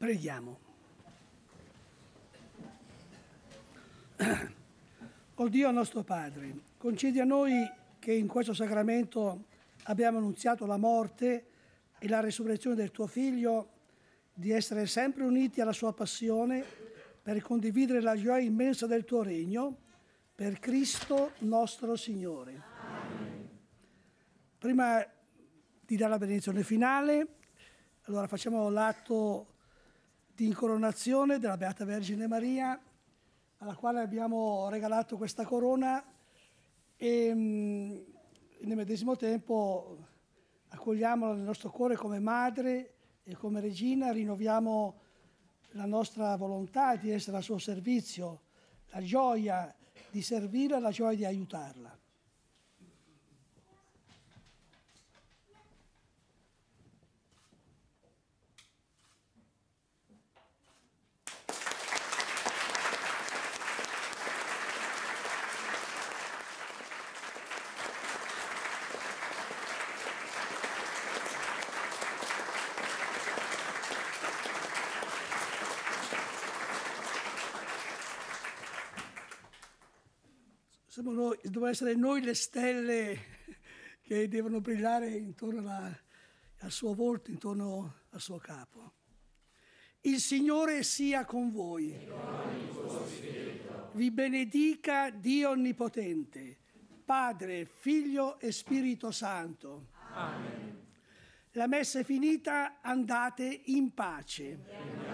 Preghiamo. O Dio nostro Padre, concedi a noi che in questo sacramento abbiamo annunziato la morte e la resurrezione del tuo Figlio, di essere sempre uniti alla sua passione per condividere la gioia immensa del tuo regno, per Cristo nostro Signore. Amen. Prima di dare la benedizione finale, allora facciamo l'atto di incoronazione della Beata Vergine Maria, alla quale abbiamo regalato questa corona e mh, mm, nel medesimo tempo accogliamola nel nostro cuore come madre e come regina, rinnoviamo la nostra volontà di essere al suo servizio, la gioia di servire, la gioia di aiutarla. siamo noi, dobbiamo essere noi le stelle che devono brillare intorno alla, al suo volto, intorno al suo capo. Il Signore sia con voi. Vi benedica Dio Onnipotente, Padre, Figlio e Spirito Santo. Amen. La messa è finita, andate in pace. Amen.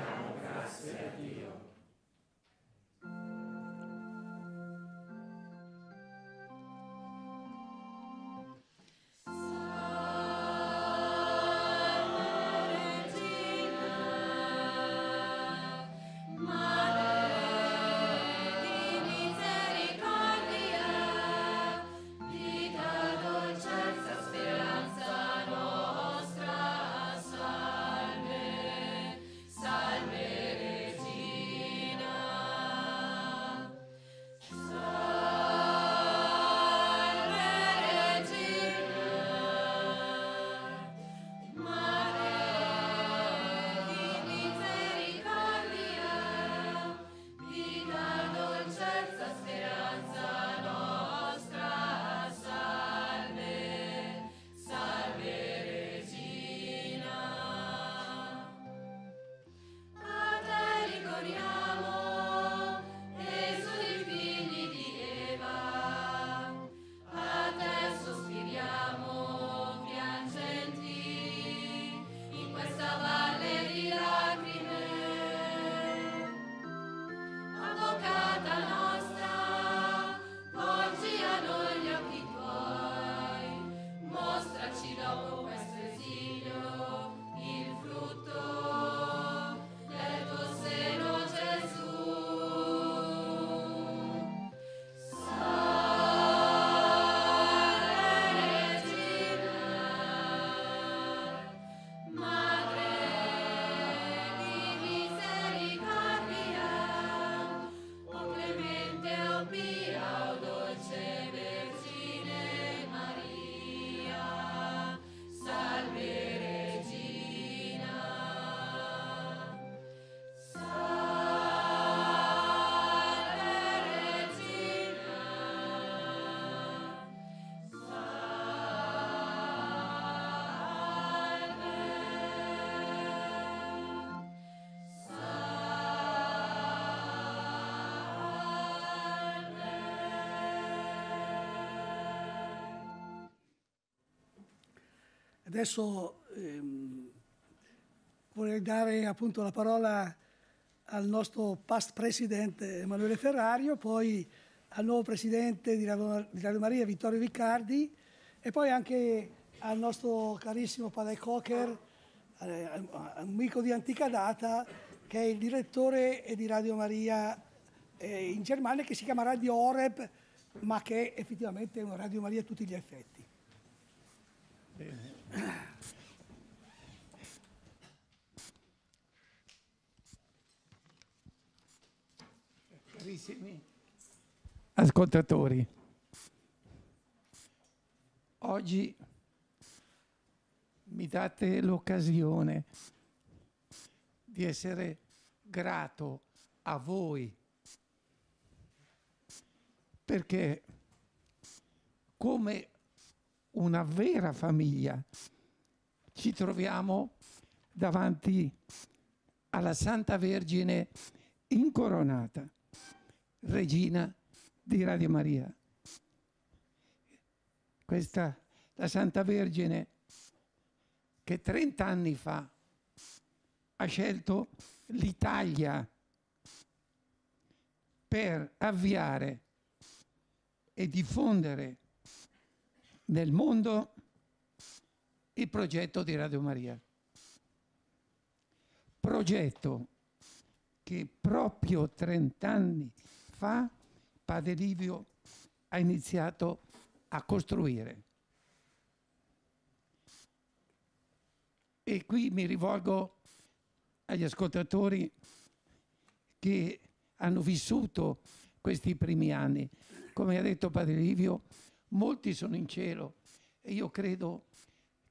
Adesso ehm, vorrei dare appunto la parola al nostro past presidente Emanuele Ferrario, poi al nuovo presidente di Radio, di Radio Maria Vittorio Riccardi e poi anche al nostro carissimo padre Cocker, eh, eh, amico di antica data, che è il direttore di Radio Maria eh, in Germania, che si chiama Radio Oreb, ma che è effettivamente è una Radio Maria a tutti gli effetti. contatori. Oggi mi date l'occasione di essere grato a voi perché come una vera famiglia ci troviamo davanti alla Santa Vergine incoronata, regina di Radio Maria. Questa, la Santa Vergine, che 30 anni fa ha scelto l'Italia per avviare e diffondere nel mondo il progetto di Radio Maria. Progetto che proprio 30 anni fa padre Livio ha iniziato a costruire. E qui mi rivolgo agli ascoltatori che hanno vissuto questi primi anni. Come ha detto Padre Livio, molti sono in cielo e io credo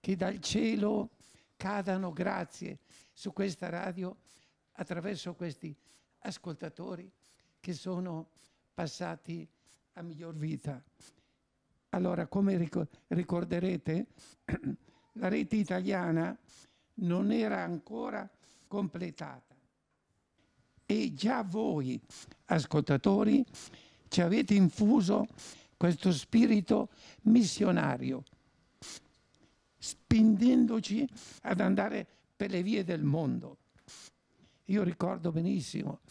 che dal cielo cadano grazie su questa radio attraverso questi ascoltatori che sono passati a miglior vita. Allora, come ricorderete, la rete italiana non era ancora completata e già voi, ascoltatori, ci avete infuso questo spirito missionario, spingendoci ad andare per le vie del mondo. Io ricordo benissimo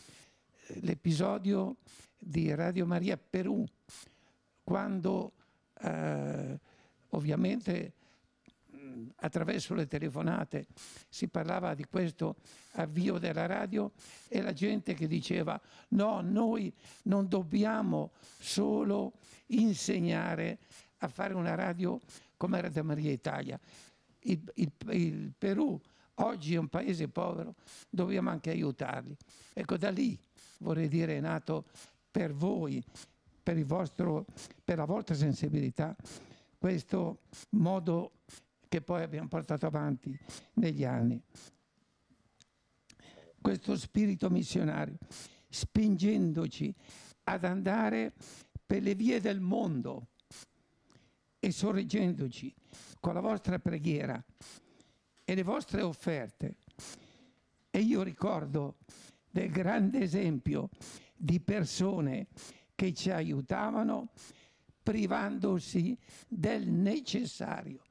eh, l'episodio di Radio Maria Perù, quando eh, ovviamente attraverso le telefonate si parlava di questo avvio della radio e la gente che diceva no, noi non dobbiamo solo insegnare a fare una radio come Radio Maria Italia. Il, il, il Perù oggi è un paese povero, dobbiamo anche aiutarli. Ecco, da lì vorrei dire è nato per voi, per, vostro, per la vostra sensibilità, questo modo che poi abbiamo portato avanti negli anni. Questo spirito missionario, spingendoci ad andare per le vie del mondo e sorreggendoci con la vostra preghiera e le vostre offerte. E io ricordo del grande esempio di persone che ci aiutavano privandosi del necessario,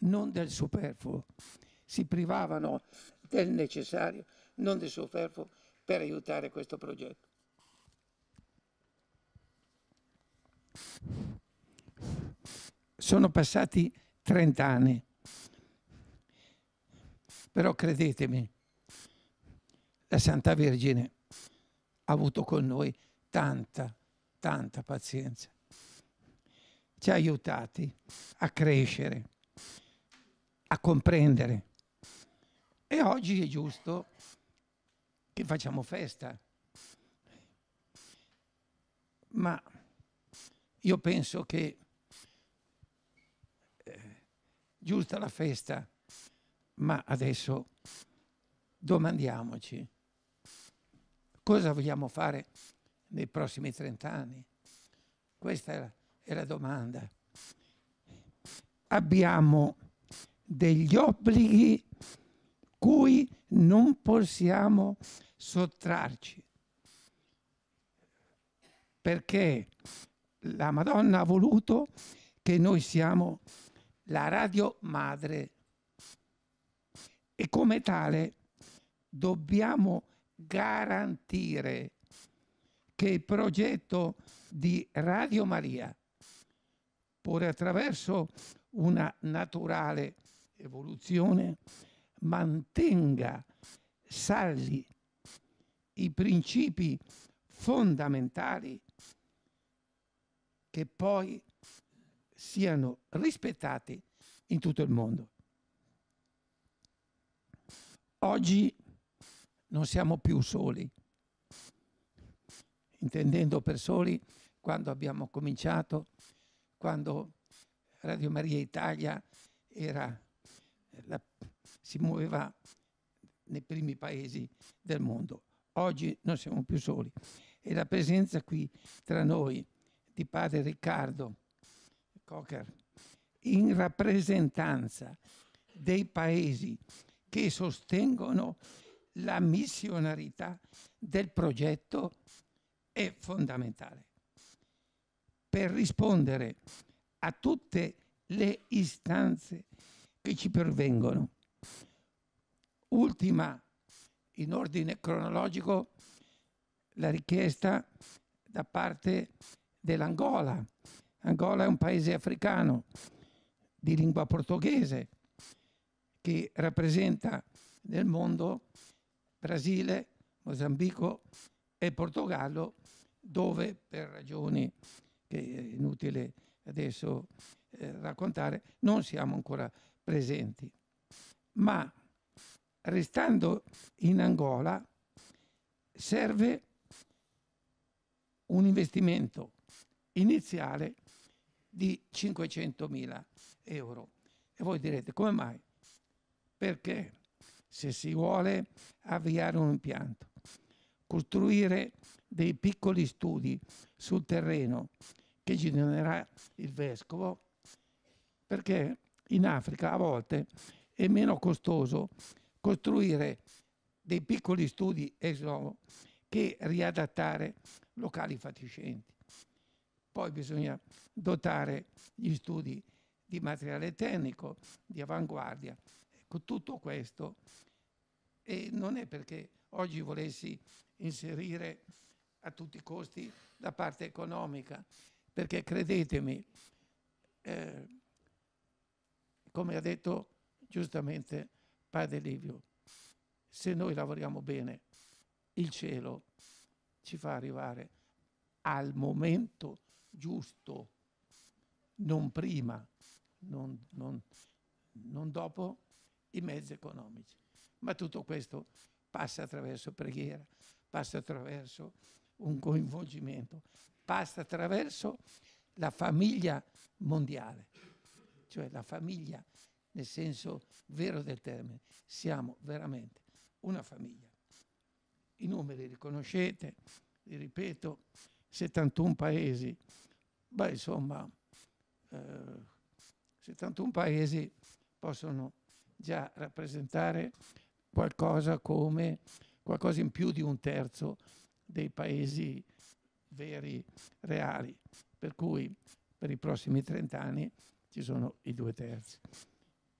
non del superfluo. Si privavano del necessario, non del superfluo, per aiutare questo progetto. Sono passati 30 anni, però credetemi, la Santa Vergine avuto con noi tanta, tanta pazienza. Ci ha aiutati a crescere, a comprendere. E oggi è giusto che facciamo festa. Ma io penso che eh, giusta la festa, ma adesso domandiamoci Cosa vogliamo fare nei prossimi trent'anni? Questa è la, è la domanda. Abbiamo degli obblighi cui non possiamo sottrarci, perché la Madonna ha voluto che noi siamo la radio madre e come tale dobbiamo garantire che il progetto di Radio Maria, pur attraverso una naturale evoluzione, mantenga saldi i principi fondamentali che poi siano rispettati in tutto il mondo. Oggi non siamo più soli. Intendendo per soli quando abbiamo cominciato, quando Radio Maria Italia era, la, si muoveva nei primi paesi del mondo. Oggi non siamo più soli e la presenza qui tra noi di padre Riccardo Cocker in rappresentanza dei paesi che sostengono la missionarità del progetto è fondamentale. Per rispondere a tutte le istanze che ci pervengono. Ultima, in ordine cronologico, la richiesta da parte dell'Angola. Angola è un paese africano di lingua portoghese che rappresenta nel mondo Brasile, Mozambico e Portogallo, dove per ragioni che è inutile adesso eh, raccontare, non siamo ancora presenti. Ma restando in Angola serve un investimento iniziale di 500.000 euro. E voi direte come mai? Perché se si vuole avviare un impianto. Costruire dei piccoli studi sul terreno che ci donerà il vescovo, perché in Africa a volte è meno costoso costruire dei piccoli studi ex novo che riadattare locali fatiscenti. Poi bisogna dotare gli studi di materiale tecnico, di avanguardia, Ecco, tutto questo, e non è perché oggi volessi inserire a tutti i costi la parte economica, perché credetemi, eh, come ha detto giustamente Padre Livio, se noi lavoriamo bene, il cielo ci fa arrivare al momento giusto, non prima, non, non, non dopo, i mezzi economici. Ma tutto questo passa attraverso preghiera, passa attraverso un coinvolgimento, passa attraverso la famiglia mondiale, cioè la famiglia nel senso vero del termine. Siamo veramente una famiglia. I numeri li conoscete, li ripeto, 71 paesi, beh insomma, eh, 71 paesi possono già rappresentare qualcosa come qualcosa in più di un terzo dei paesi veri, reali. Per cui per i prossimi 30 anni ci sono i due terzi.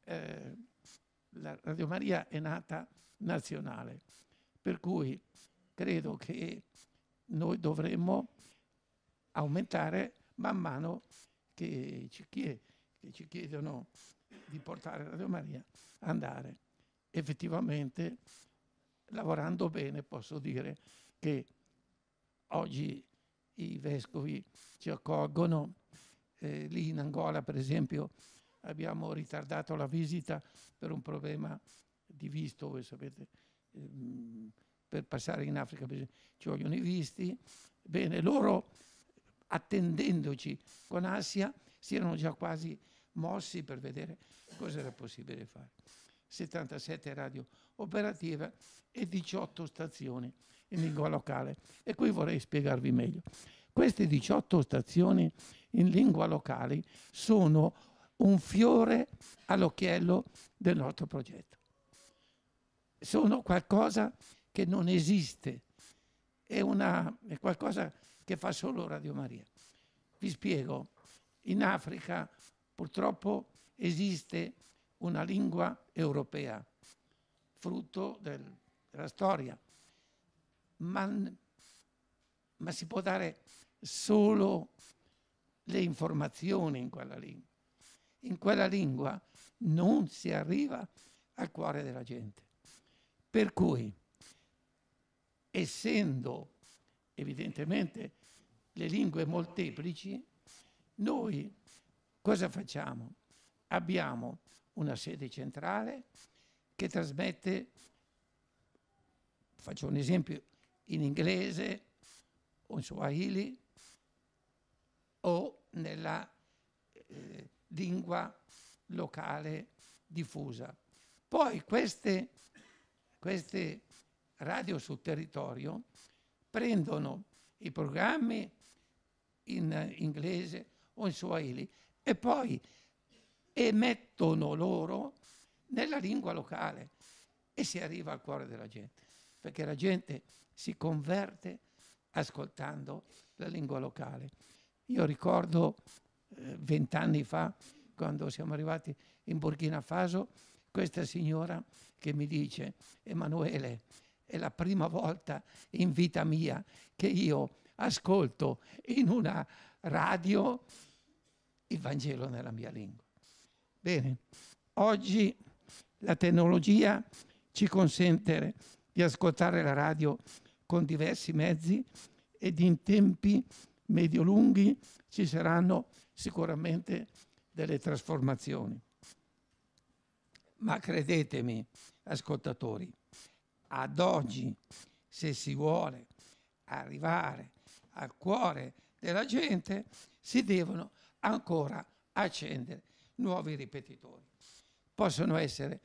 Eh, la Radio Maria è nata nazionale, per cui credo che noi dovremmo aumentare man mano che ci, chied- che ci chiedono di portare Radio Maria andare. Effettivamente, lavorando bene, posso dire che oggi i vescovi ci accolgono. Eh, lì in Angola, per esempio, abbiamo ritardato la visita per un problema di visto, voi sapete, ehm, per passare in Africa ci vogliono i visti. Bene, loro attendendoci con ansia si erano già quasi mossi per vedere cosa era possibile fare. 77 radio operative e 18 stazioni in lingua locale. E qui vorrei spiegarvi meglio. Queste 18 stazioni in lingua locale sono un fiore all'occhiello del nostro progetto. Sono qualcosa che non esiste, è, una, è qualcosa che fa solo Radio Maria. Vi spiego, in Africa Purtroppo esiste una lingua europea, frutto del, della storia, ma, ma si può dare solo le informazioni in quella lingua. In quella lingua non si arriva al cuore della gente. Per cui, essendo evidentemente le lingue molteplici, noi Cosa facciamo? Abbiamo una sede centrale che trasmette, faccio un esempio, in inglese o in swahili o nella eh, lingua locale diffusa. Poi queste, queste radio sul territorio prendono i programmi in inglese o in swahili e poi emettono loro nella lingua locale e si arriva al cuore della gente, perché la gente si converte ascoltando la lingua locale. Io ricordo eh, vent'anni eh, fa, quando siamo arrivati in Burkina Faso, questa signora che mi dice, Emanuele, è la prima volta in vita mia che io ascolto in una radio il Vangelo nella mia lingua. Bene, oggi la tecnologia ci consente di ascoltare la radio con diversi mezzi ed in tempi medio-lunghi ci saranno sicuramente delle trasformazioni. Ma credetemi, ascoltatori, ad oggi, se si vuole arrivare al cuore della gente, si devono ancora accendere nuovi ripetitori. Possono essere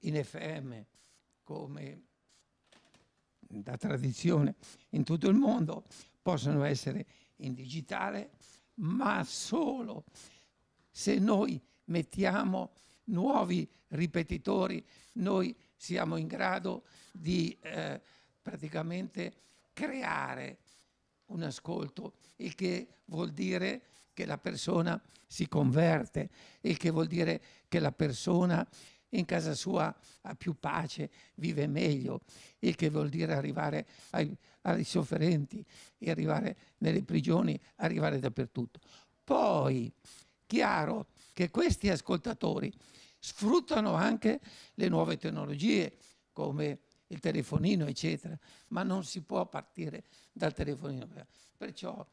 in FM come da tradizione in tutto il mondo, possono essere in digitale, ma solo se noi mettiamo nuovi ripetitori, noi siamo in grado di eh, praticamente creare un ascolto, il che vuol dire che la persona si converte, il che vuol dire che la persona in casa sua ha più pace, vive meglio, il che vuol dire arrivare ai, ai sofferenti e arrivare nelle prigioni, arrivare dappertutto. Poi, chiaro che questi ascoltatori sfruttano anche le nuove tecnologie come il telefonino, eccetera, ma non si può partire dal telefonino. Perciò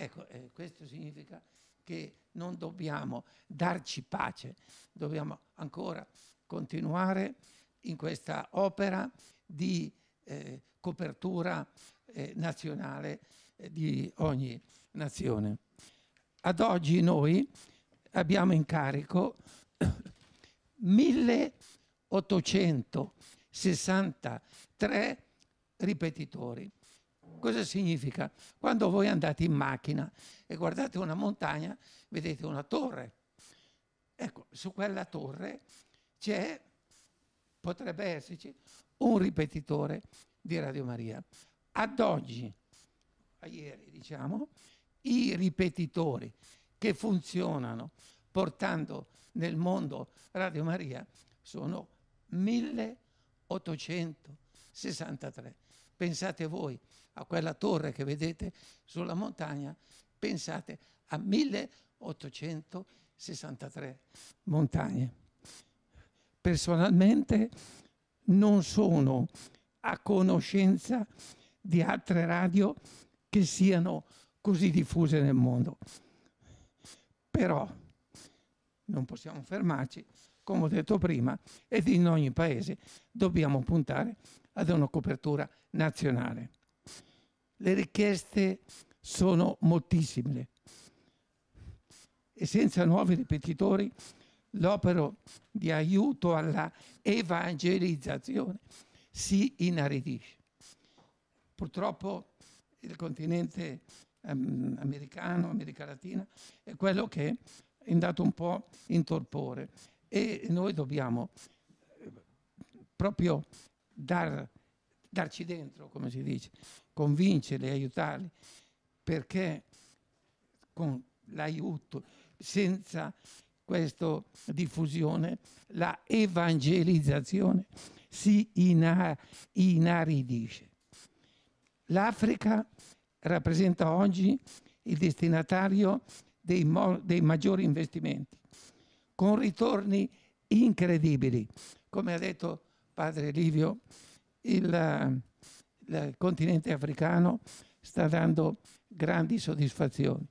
Ecco, eh, questo significa che non dobbiamo darci pace, dobbiamo ancora continuare in questa opera di eh, copertura eh, nazionale eh, di ogni nazione. Ad oggi noi abbiamo in carico 1863 ripetitori. Cosa significa? Quando voi andate in macchina e guardate una montagna, vedete una torre. Ecco, su quella torre c'è, potrebbe esserci, un ripetitore di Radio Maria. Ad oggi, a ieri diciamo, i ripetitori che funzionano portando nel mondo Radio Maria sono 1863. Pensate voi, a quella torre che vedete sulla montagna, pensate a 1863 montagne. Personalmente non sono a conoscenza di altre radio che siano così diffuse nel mondo. Però non possiamo fermarci, come ho detto prima, ed in ogni paese dobbiamo puntare ad una copertura nazionale. Le richieste sono moltissime e senza nuovi ripetitori l'opera di aiuto alla evangelizzazione si inaridisce. Purtroppo il continente ehm, americano, America Latina, è quello che è andato un po' in torpore e noi dobbiamo eh, proprio dar, darci dentro, come si dice, convincerli, aiutarli, perché con l'aiuto, senza questa diffusione, la evangelizzazione si inar inaridisce. L'Africa rappresenta oggi il destinatario dei, dei maggiori investimenti, con ritorni incredibili. Come ha detto padre Livio, il, il continente africano sta dando grandi soddisfazioni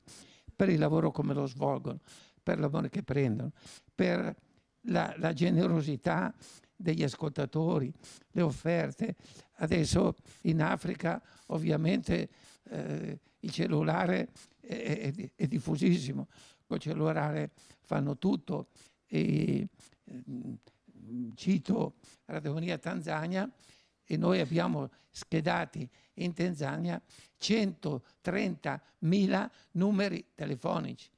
per il lavoro come lo svolgono, per l'amore che prendono, per la, la generosità degli ascoltatori, le offerte. Adesso in Africa ovviamente eh, il cellulare è, è, è diffusissimo, col cellulare fanno tutto. E, eh, cito Radonia Tanzania e noi abbiamo schedati in Tanzania 130.000 numeri telefonici.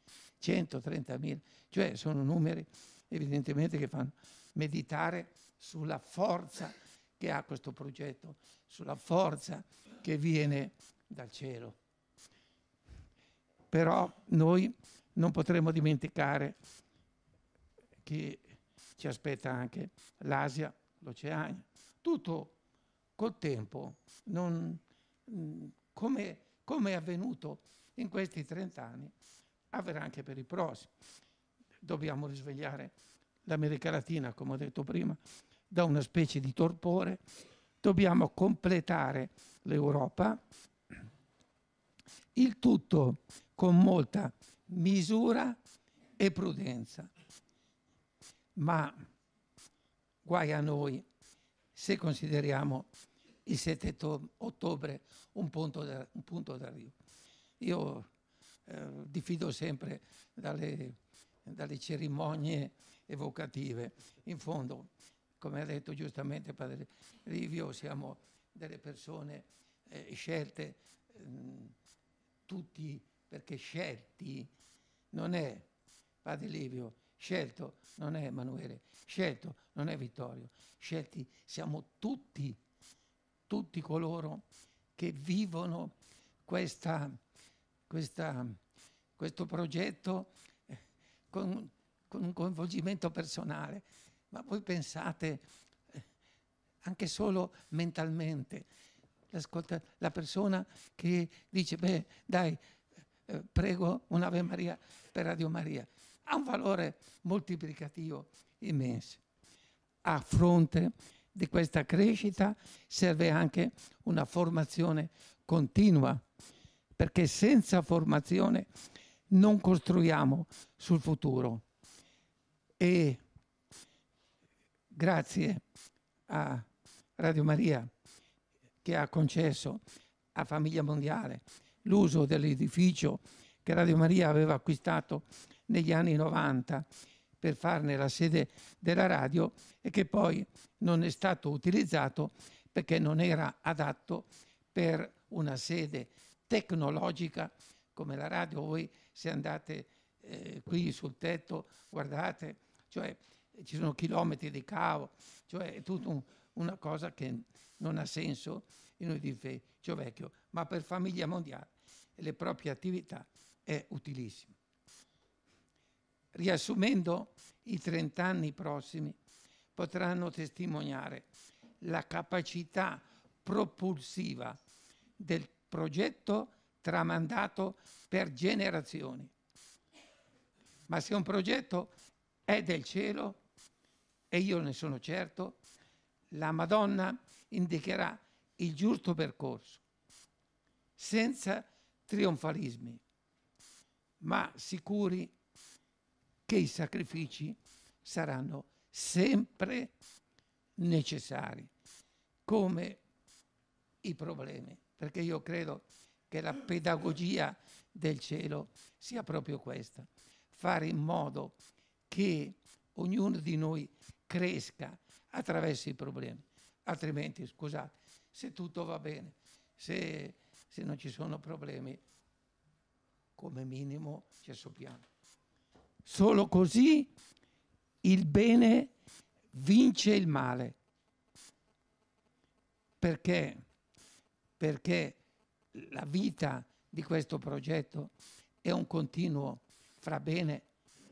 130.000, cioè sono numeri evidentemente che fanno meditare sulla forza che ha questo progetto, sulla forza che viene dal cielo. Però noi non potremo dimenticare che ci aspetta anche l'Asia, l'Oceania, tutto col tempo, non, mm, come, come è avvenuto in questi 30 anni, avverrà anche per i prossimi. Dobbiamo risvegliare l'America Latina, come ho detto prima, da una specie di torpore, dobbiamo completare l'Europa, il tutto con molta misura e prudenza. Ma guai a noi se consideriamo il 7 ottobre un punto, d'arrivo. Io eh, diffido sempre dalle, dalle, cerimonie evocative. In fondo, come ha detto giustamente padre Livio, siamo delle persone eh, scelte, eh, tutti perché scelti non è padre Livio, scelto non è Emanuele, scelto non è Vittorio, scelti siamo tutti tutti coloro che vivono questa, questa, questo progetto eh, con, con un coinvolgimento personale. Ma voi pensate eh, anche solo mentalmente. L'ascolta, la persona che dice, beh, dai, eh, prego un'Ave Maria per Radio Maria, ha un valore moltiplicativo immenso. A fronte di questa crescita serve anche una formazione continua, perché senza formazione non costruiamo sul futuro. E grazie a Radio Maria che ha concesso a Famiglia Mondiale l'uso dell'edificio che Radio Maria aveva acquistato negli anni 90 per farne la sede della radio e che poi non è stato utilizzato perché non era adatto per una sede tecnologica come la radio. Voi se andate eh, qui sul tetto, guardate, cioè ci sono chilometri di cavo, cioè è tutta un, una cosa che non ha senso in un edificio vecchio, ma per famiglia mondiale le proprie attività è utilissimo. Riassumendo, i trent'anni prossimi potranno testimoniare la capacità propulsiva del progetto tramandato per generazioni. Ma se un progetto è del cielo, e io ne sono certo, la Madonna indicherà il giusto percorso, senza trionfalismi, ma sicuri che i sacrifici saranno sempre necessari, come i problemi, perché io credo che la pedagogia del cielo sia proprio questa, fare in modo che ognuno di noi cresca attraverso i problemi, altrimenti, scusate, se tutto va bene, se, se non ci sono problemi, come minimo ci assopiamo. Solo così il bene vince il male. Perché? Perché la vita di questo progetto è un continuo fra bene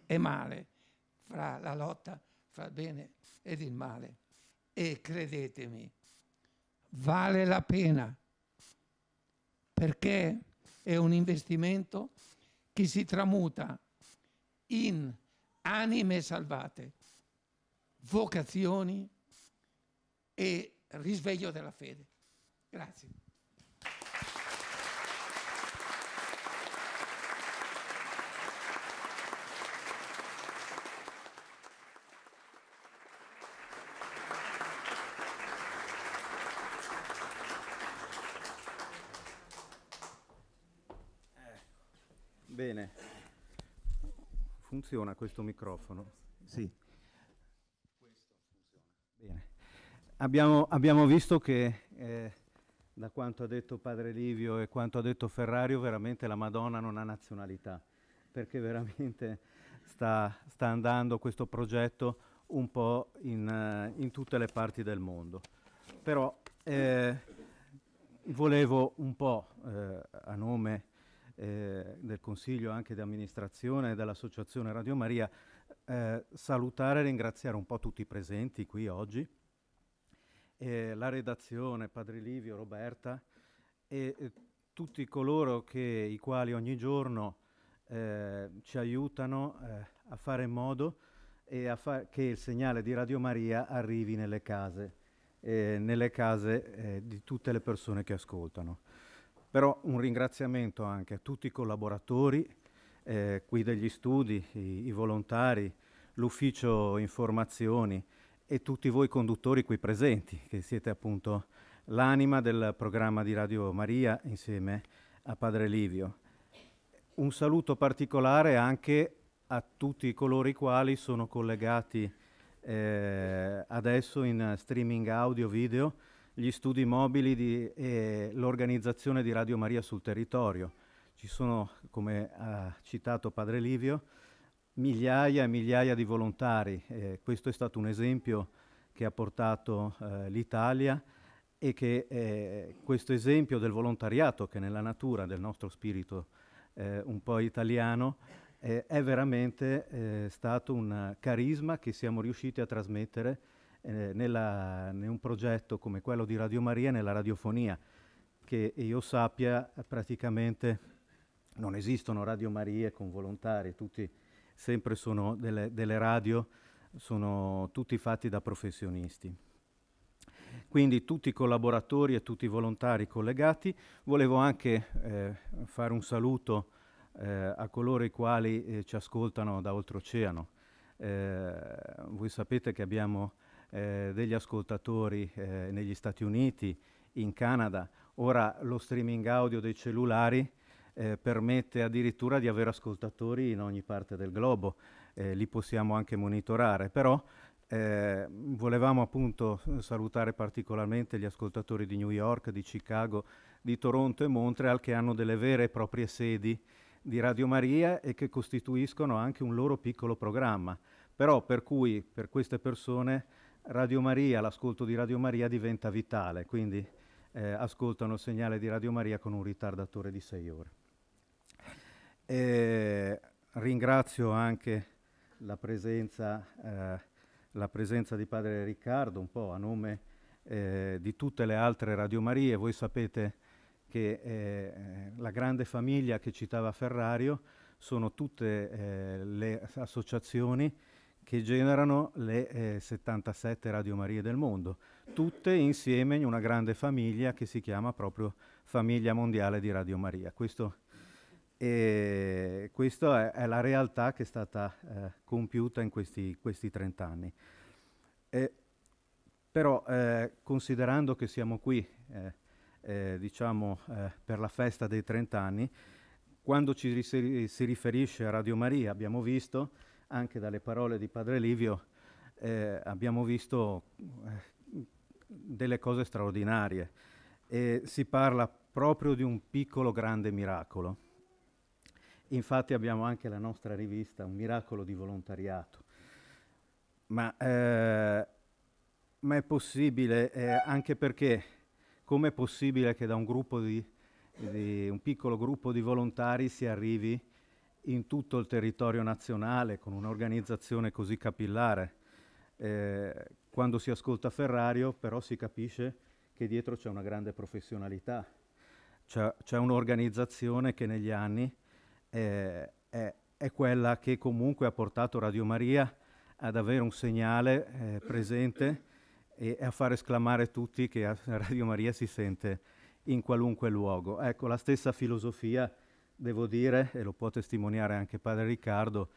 e male, fra la lotta fra il bene ed il male. E credetemi, vale la pena perché è un investimento che si tramuta in anime salvate, vocazioni e risveglio della fede. Grazie. funziona questo microfono? Sì. Questo funziona. Abbiamo, abbiamo, visto che eh, da quanto ha detto Padre Livio e quanto ha detto Ferrario, veramente la Madonna non ha nazionalità, perché veramente sta, sta andando questo progetto un po' in, eh, in, tutte le parti del mondo. Però eh, volevo un po' eh, a nome eh, del Consiglio anche di amministrazione dell'Associazione Radio Maria, eh, salutare e ringraziare un po' tutti i presenti qui oggi, eh, la redazione, Padre Livio, Roberta e eh, tutti coloro che, i quali ogni giorno eh, ci aiutano eh, a fare in modo e a fa- che il segnale di Radio Maria arrivi nelle case, nelle case di tutte le persone che ascoltano. Però un ringraziamento anche a tutti i collaboratori eh, qui degli studi, i, i volontari, l'ufficio informazioni e tutti voi conduttori qui presenti, che siete appunto l'anima del programma di Radio Maria insieme a Padre Livio. Un saluto particolare anche a tutti coloro i quali sono collegati eh, adesso in streaming audio video gli studi mobili di, e l'organizzazione di Radio Maria sul territorio. Ci sono, come ha citato padre Livio, migliaia e migliaia di volontari. Eh, questo è stato un esempio che ha portato eh, l'Italia e che eh, questo esempio del volontariato, che nella natura del nostro spirito eh, un po' italiano, eh, è veramente eh, stato un carisma che siamo riusciti a trasmettere eh, nella, in un progetto come quello di Radio Maria nella radiofonia, che io sappia eh, praticamente non esistono Radio Marie con volontari, tutti sempre sono delle, delle radio, sono tutti fatti da professionisti. Quindi tutti i collaboratori e tutti i volontari collegati. Volevo anche eh, fare un saluto eh, a coloro i quali eh, ci ascoltano da oltreoceano. Eh, voi sapete che abbiamo eh, degli ascoltatori eh, negli Stati Uniti, in Canada. Ora lo streaming audio dei cellulari eh, permette addirittura di avere ascoltatori in ogni parte del globo, eh, li possiamo anche monitorare, però eh, volevamo appunto salutare particolarmente gli ascoltatori di New York, di Chicago, di Toronto e Montreal che hanno delle vere e proprie sedi di Radio Maria e che costituiscono anche un loro piccolo programma però per cui per queste persone Radio Maria, l'ascolto di Radio Maria diventa vitale, quindi eh, ascoltano il segnale di Radio Maria con un ritardatore di sei ore. E ringrazio anche la presenza, eh, la presenza, di Padre Riccardo, un po' a nome eh, di tutte le altre Radio Marie. Voi sapete che eh, la grande famiglia che citava Ferrario sono tutte eh, le associazioni che generano le eh, 77 Radio Marie del mondo, tutte insieme in una grande famiglia che si chiama proprio Famiglia Mondiale di Radio Maria. Questo, eh, questa è, è, la realtà che è stata eh, compiuta in questi, questi 30 anni. Eh, però eh, considerando che siamo qui eh, eh, diciamo, per la festa dei 30 anni, quando ci si riferisce a Radio Maria abbiamo visto anche dalle parole di Padre Livio, eh, abbiamo visto eh, delle cose straordinarie. E si parla proprio di un piccolo grande miracolo. Infatti abbiamo anche la nostra rivista, un miracolo di volontariato. Ma, eh, ma è possibile eh, anche perché com'è possibile che da un, di, di un piccolo gruppo di volontari si arrivi in tutto il territorio nazionale con un'organizzazione così capillare. Eh, quando si ascolta Ferrario però si capisce che dietro c'è una grande professionalità, c'è, c'è un'organizzazione che negli anni eh, è, è, quella che comunque ha portato Radio Maria ad avere un segnale eh, presente e, a far esclamare tutti che Radio Maria si sente in qualunque luogo. Ecco, la stessa filosofia devo dire, e lo può testimoniare anche padre Riccardo,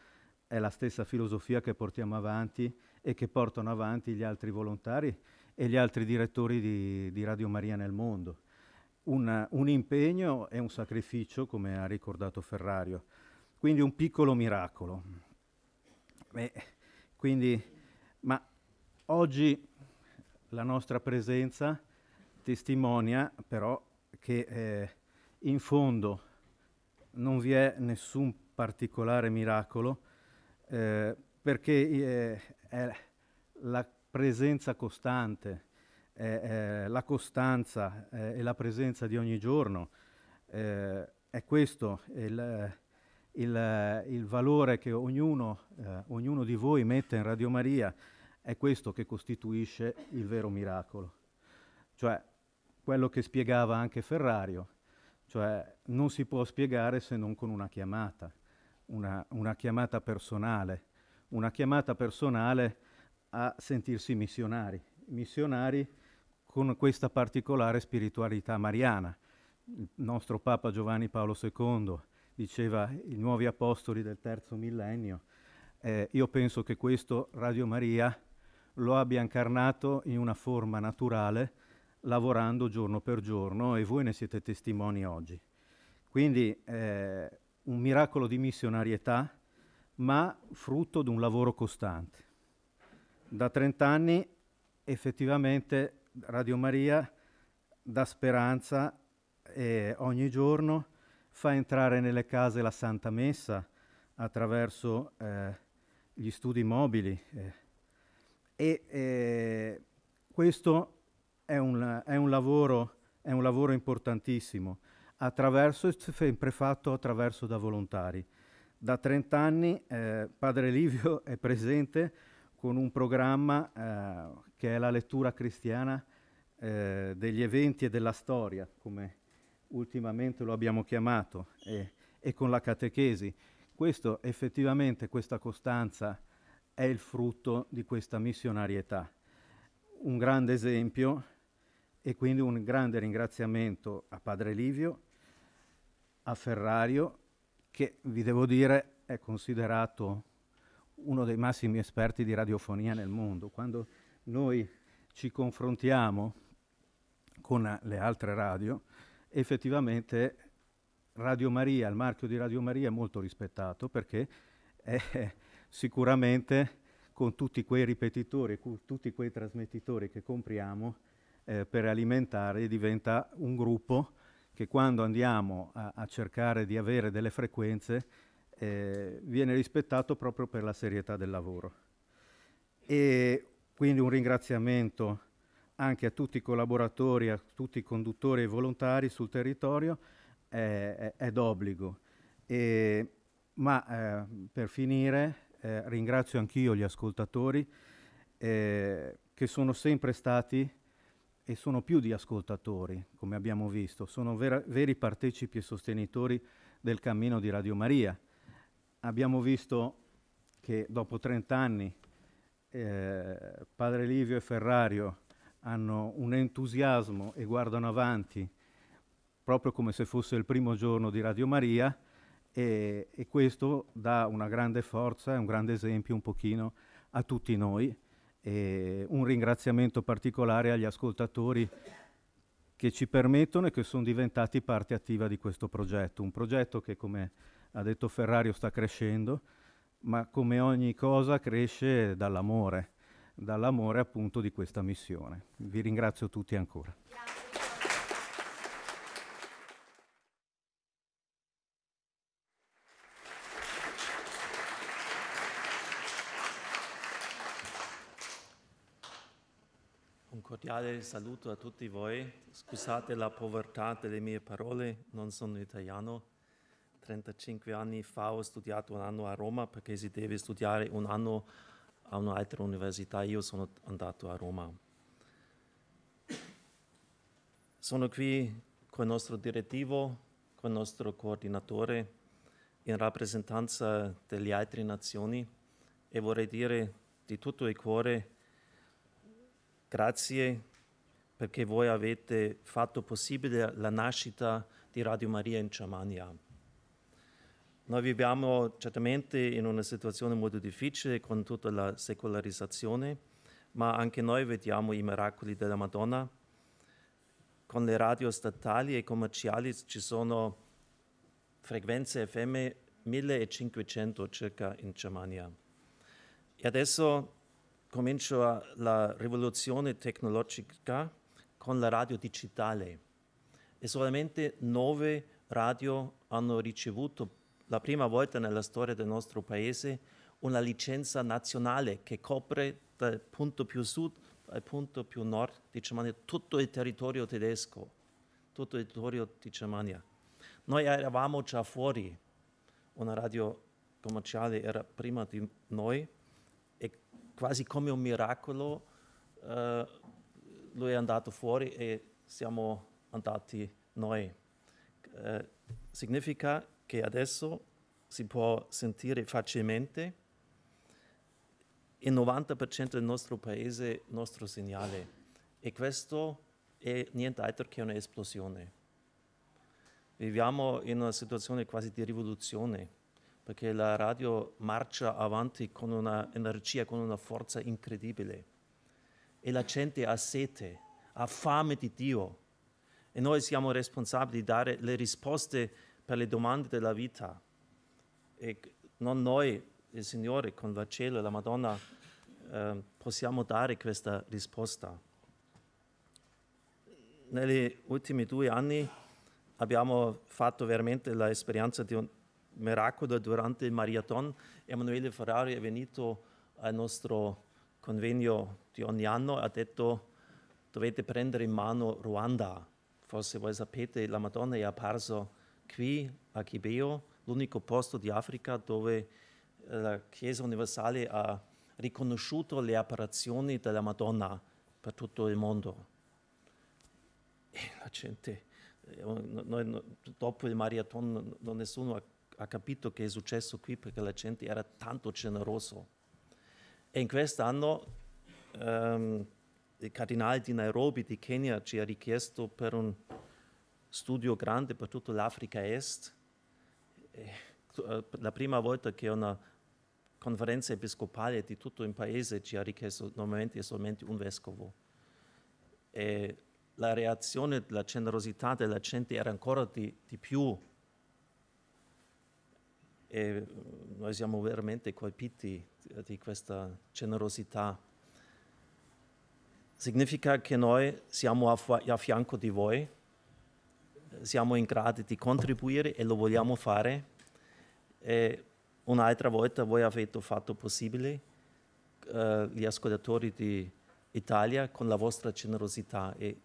è la stessa filosofia che portiamo avanti e che portano avanti gli altri volontari e gli altri direttori di, di Radio Maria nel mondo. Una, un impegno e un sacrificio, come ha ricordato Ferrario, quindi un piccolo miracolo. Beh, quindi, ma oggi la nostra presenza testimonia però che eh, in fondo non vi è nessun particolare miracolo eh, perché eh, è la presenza costante, è, è la costanza e la presenza di ogni giorno. Eh, è questo il, il, il, valore che ognuno, eh, ognuno di voi mette in Radio Maria, è questo che costituisce il vero miracolo. Cioè quello che spiegava anche Ferrario, cioè non si può spiegare se non con una chiamata, una, una chiamata personale, una chiamata personale a sentirsi missionari, missionari con questa particolare spiritualità mariana. Il nostro Papa Giovanni Paolo II diceva i nuovi apostoli del terzo millennio. Eh, io penso che questo Radio Maria lo abbia incarnato in una forma naturale lavorando giorno per giorno e voi ne siete testimoni oggi. Quindi eh, un miracolo di missionarietà, ma frutto di un lavoro costante. Da 30 anni effettivamente Radio Maria dà speranza e ogni giorno fa entrare nelle case la Santa Messa attraverso eh, gli studi mobili eh, e eh, questo è un, è un, lavoro, è un lavoro importantissimo, attraverso, sempre fatto attraverso da volontari. Da 30 anni eh, Padre Livio è presente con un programma eh, che è la lettura cristiana eh, degli eventi e della storia, come ultimamente lo abbiamo chiamato, e, e con la catechesi. Questo effettivamente, questa costanza è il frutto di questa missionarietà. Un grande esempio e quindi un grande ringraziamento a Padre Livio, a Ferrario, che vi devo dire è considerato uno dei massimi esperti di radiofonia nel mondo. Quando noi ci confrontiamo con le altre radio, effettivamente Radio Maria, il marchio di Radio Maria è molto rispettato perché è sicuramente con tutti quei ripetitori, con tutti quei trasmettitori che compriamo, eh, per alimentare diventa un gruppo che quando andiamo a, a cercare di avere delle frequenze eh, viene rispettato proprio per la serietà del lavoro. E quindi un ringraziamento anche a tutti i collaboratori, a tutti i conduttori e volontari sul territorio eh, è, d'obbligo. E, ma eh, per finire eh, ringrazio anch'io gli ascoltatori eh, che sono sempre stati e sono più di ascoltatori, come abbiamo visto, sono vera, veri partecipi e sostenitori del cammino di Radio Maria. Abbiamo visto che dopo 30 anni eh, Padre Livio e Ferrario hanno un entusiasmo e guardano avanti, proprio come se fosse il primo giorno di Radio Maria, e, e questo dà una grande forza e un grande esempio un pochino a tutti noi e un ringraziamento particolare agli ascoltatori che ci permettono e che sono diventati parte attiva di questo progetto, un progetto che come ha detto Ferrario sta crescendo, ma come ogni cosa cresce dall'amore, dall'amore appunto di questa missione. Vi ringrazio tutti ancora. Grazie. cordiale saluto a tutti voi. Scusate la povertà delle mie parole, non sono italiano. 35 anni fa ho studiato un anno a Roma perché si deve studiare un anno a un'altra università. Io sono andato a Roma. Sono qui con il nostro direttivo, con il nostro coordinatore, in rappresentanza delle altre nazioni e vorrei dire di tutto il cuore Grazie perché voi avete fatto possibile la nascita di Radio Maria in Germania. Noi viviamo certamente in una situazione molto difficile con tutta la secolarizzazione, ma anche noi vediamo i miracoli della Madonna. Con le radio statali e commerciali ci sono frequenze FM 1500 circa in Germania. E adesso cominciò la rivoluzione tecnologica con la radio digitale e solamente nove radio hanno ricevuto la prima volta nella storia del nostro paese una licenza nazionale che copre dal punto più sud al punto più nord di Germania tutto il territorio tedesco, tutto il territorio di Germania. Noi eravamo già fuori, una radio commerciale era prima di noi, quasi come un miracolo, eh, lui è andato fuori e siamo andati noi. Eh, significa che adesso si può sentire facilmente il 90% del nostro paese il nostro segnale e questo è nient'altro che un'esplosione. Viviamo in una situazione quasi di rivoluzione perché la radio marcia avanti con un'energia, con una forza incredibile. E la gente ha sete, ha fame di Dio. E noi siamo responsabili di dare le risposte per le domande della vita. E non noi, il Signore, con il cielo e la Madonna, eh, possiamo dare questa risposta. Negli ultimi due anni abbiamo fatto veramente l'esperienza di un miracolo durante il marathon. Emanuele Ferrari è venuto al nostro convegno di ogni anno e ha detto dovete prendere in mano Ruanda. Forse voi sapete, la Madonna è apparsa qui a Chibeo, l'unico posto di Africa dove eh, la Chiesa Universale ha riconosciuto le apparizioni della Madonna per tutto il mondo. E la gente, eh, noi, dopo il marathon, nessuno ha ha capito che è successo qui perché la gente era tanto generosa. E in quest'anno ehm, il cardinale di Nairobi, di Kenya, ci ha richiesto per un studio grande per tutta l'Africa Est. E, eh, la prima volta che una conferenza episcopale di tutto il paese ci ha richiesto normalmente solamente un vescovo. E la reazione, la generosità della gente era ancora di, di più e mm, noi siamo veramente colpiti di questa generosità. Significa che noi siamo a, a fianco di voi, siamo in grado di contribuire e lo vogliamo fare. E un'altra volta voi avete fatto possibile eh, gli ascoltatori di Italia con la vostra generosità e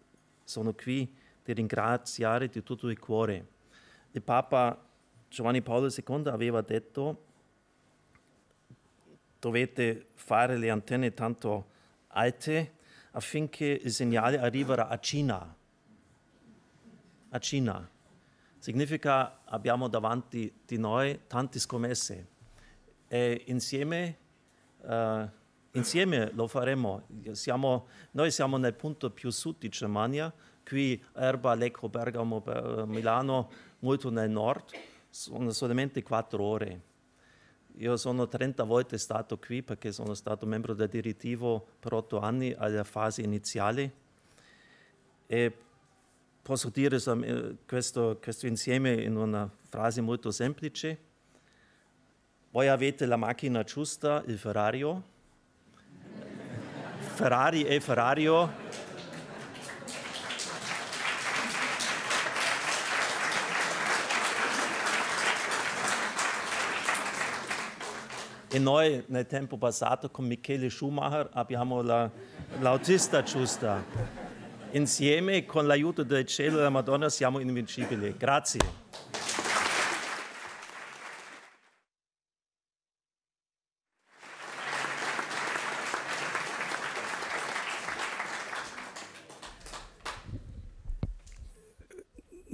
sono qui per ringraziare di tutto il cuore. Il Papa Giovanni Paolo II aveva detto dovete fare le antenne tanto alte affinché il segnale arriverà a Cina. A Cina. Significa abbiamo davanti di noi tante scommesse e insieme, uh, insieme lo faremo. Siamo, noi siamo nel punto più sud di Germania, qui Erba, Lecco, Bergamo, Milano, molto nel nord sono solamente quattro ore. Io sono 30 volte stato qui perché sono stato membro del direttivo per otto anni alla fase iniziale e posso dire eh, questo, questo insieme in una frase molto semplice. Voi avete la macchina giusta, il Ferrario. Ferrari e Ferrario E noi nel tempo passato con Michele Schumacher abbiamo la, l'autista giusta. Insieme con l'aiuto del cielo e della Madonna siamo invincibili. Grazie.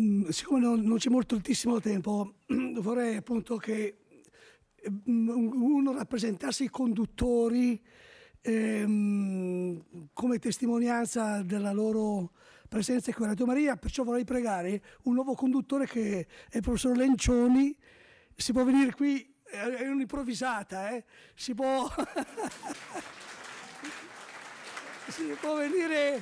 Mm, siccome non, c'è molto altissimo tempo, vorrei appunto che uno rappresentasse i conduttori ehm, come testimonianza della loro presenza qui a Radio Maria, perciò vorrei pregare un nuovo conduttore che è il professor Lencioni, si può venire qui, è un'improvvisata, eh? si, può... si può venire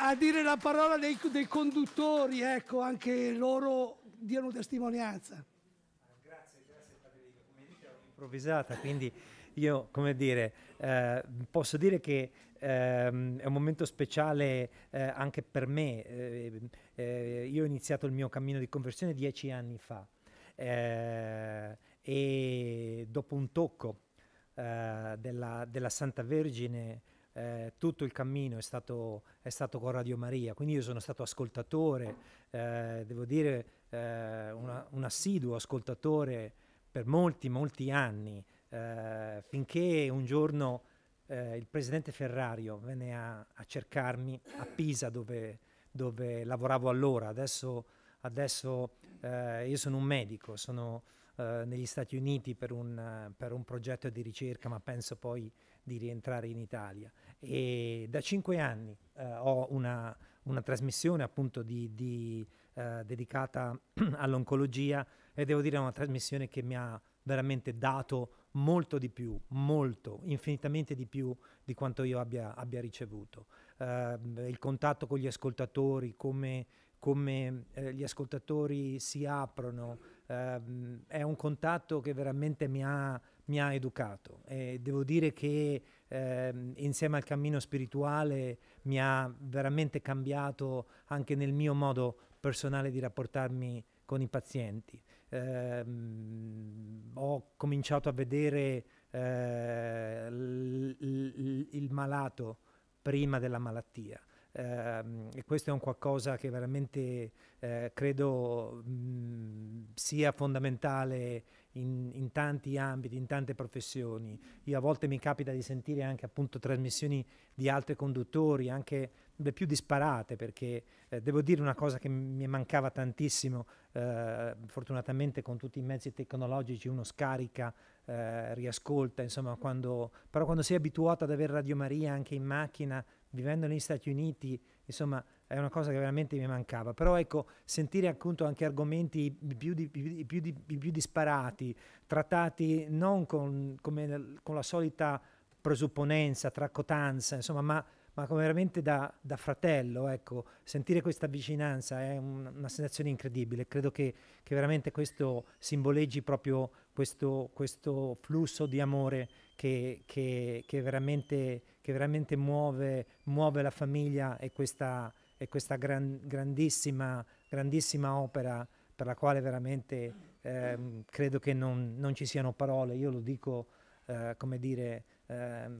a dire la parola dei, dei conduttori, ecco, anche loro diano testimonianza improvvisata, quindi io, come dire, eh, posso dire che ehm, è un momento speciale eh, anche per me. Eh, eh io ho iniziato il mio cammino di conversione dieci anni fa eh, e dopo un tocco eh, della, della, Santa Vergine tutto il cammino è stato, è stato, con Radio Maria, quindi io sono stato ascoltatore, devo dire un, un assiduo ascoltatore per molti, molti anni, eh, finché un giorno eh, il presidente Ferrario venne a, a cercarmi a Pisa dove, dove lavoravo allora. Adesso, adesso eh, io sono un medico, sono eh, negli Stati Uniti per un, per un progetto di ricerca, ma penso poi di rientrare in Italia. E da cinque anni eh, ho una, una, trasmissione appunto di, di, eh, dedicata all'oncologia e devo dire è una trasmissione che mi ha veramente dato molto di più, molto, infinitamente di più di quanto io abbia, abbia ricevuto. Eh, il contatto con gli ascoltatori, come, come eh, gli ascoltatori si aprono, eh, è un contatto che veramente mi ha, mi ha educato e devo dire che ehm, insieme al cammino spirituale mi ha veramente cambiato anche nel mio modo personale di rapportarmi con i pazienti ehm, ho cominciato a vedere eh, il malato prima della malattia. Eh, e questo è un qualcosa che veramente eh, credo mh, mm, sia fondamentale in, in, tanti ambiti, in tante professioni. Io a volte mi capita di sentire anche appunto trasmissioni di altri conduttori, anche le più disparate, perché eh, devo dire una cosa che mi mancava tantissimo, eh, fortunatamente con tutti i mezzi tecnologici uno scarica, eh, riascolta, insomma, quando, però quando sei abituato ad avere Radio Maria anche in macchina vivendo negli Stati Uniti, insomma, è una cosa che veramente mi mancava. Però ecco, sentire appunto anche argomenti più, di, più, di, più disparati, trattati non con, come, con, la solita presupponenza, traccotanza, insomma, ma, ma come veramente da, da, fratello, ecco, sentire questa vicinanza è un, una sensazione incredibile. Credo che, che veramente questo simboleggi proprio questo, questo flusso di amore che, che, che veramente, che veramente muove, muove, la famiglia e questa, e questa gran, grandissima, grandissima opera per la quale veramente eh, credo che non, non, ci siano parole. Io lo dico, eh, come dire, eh,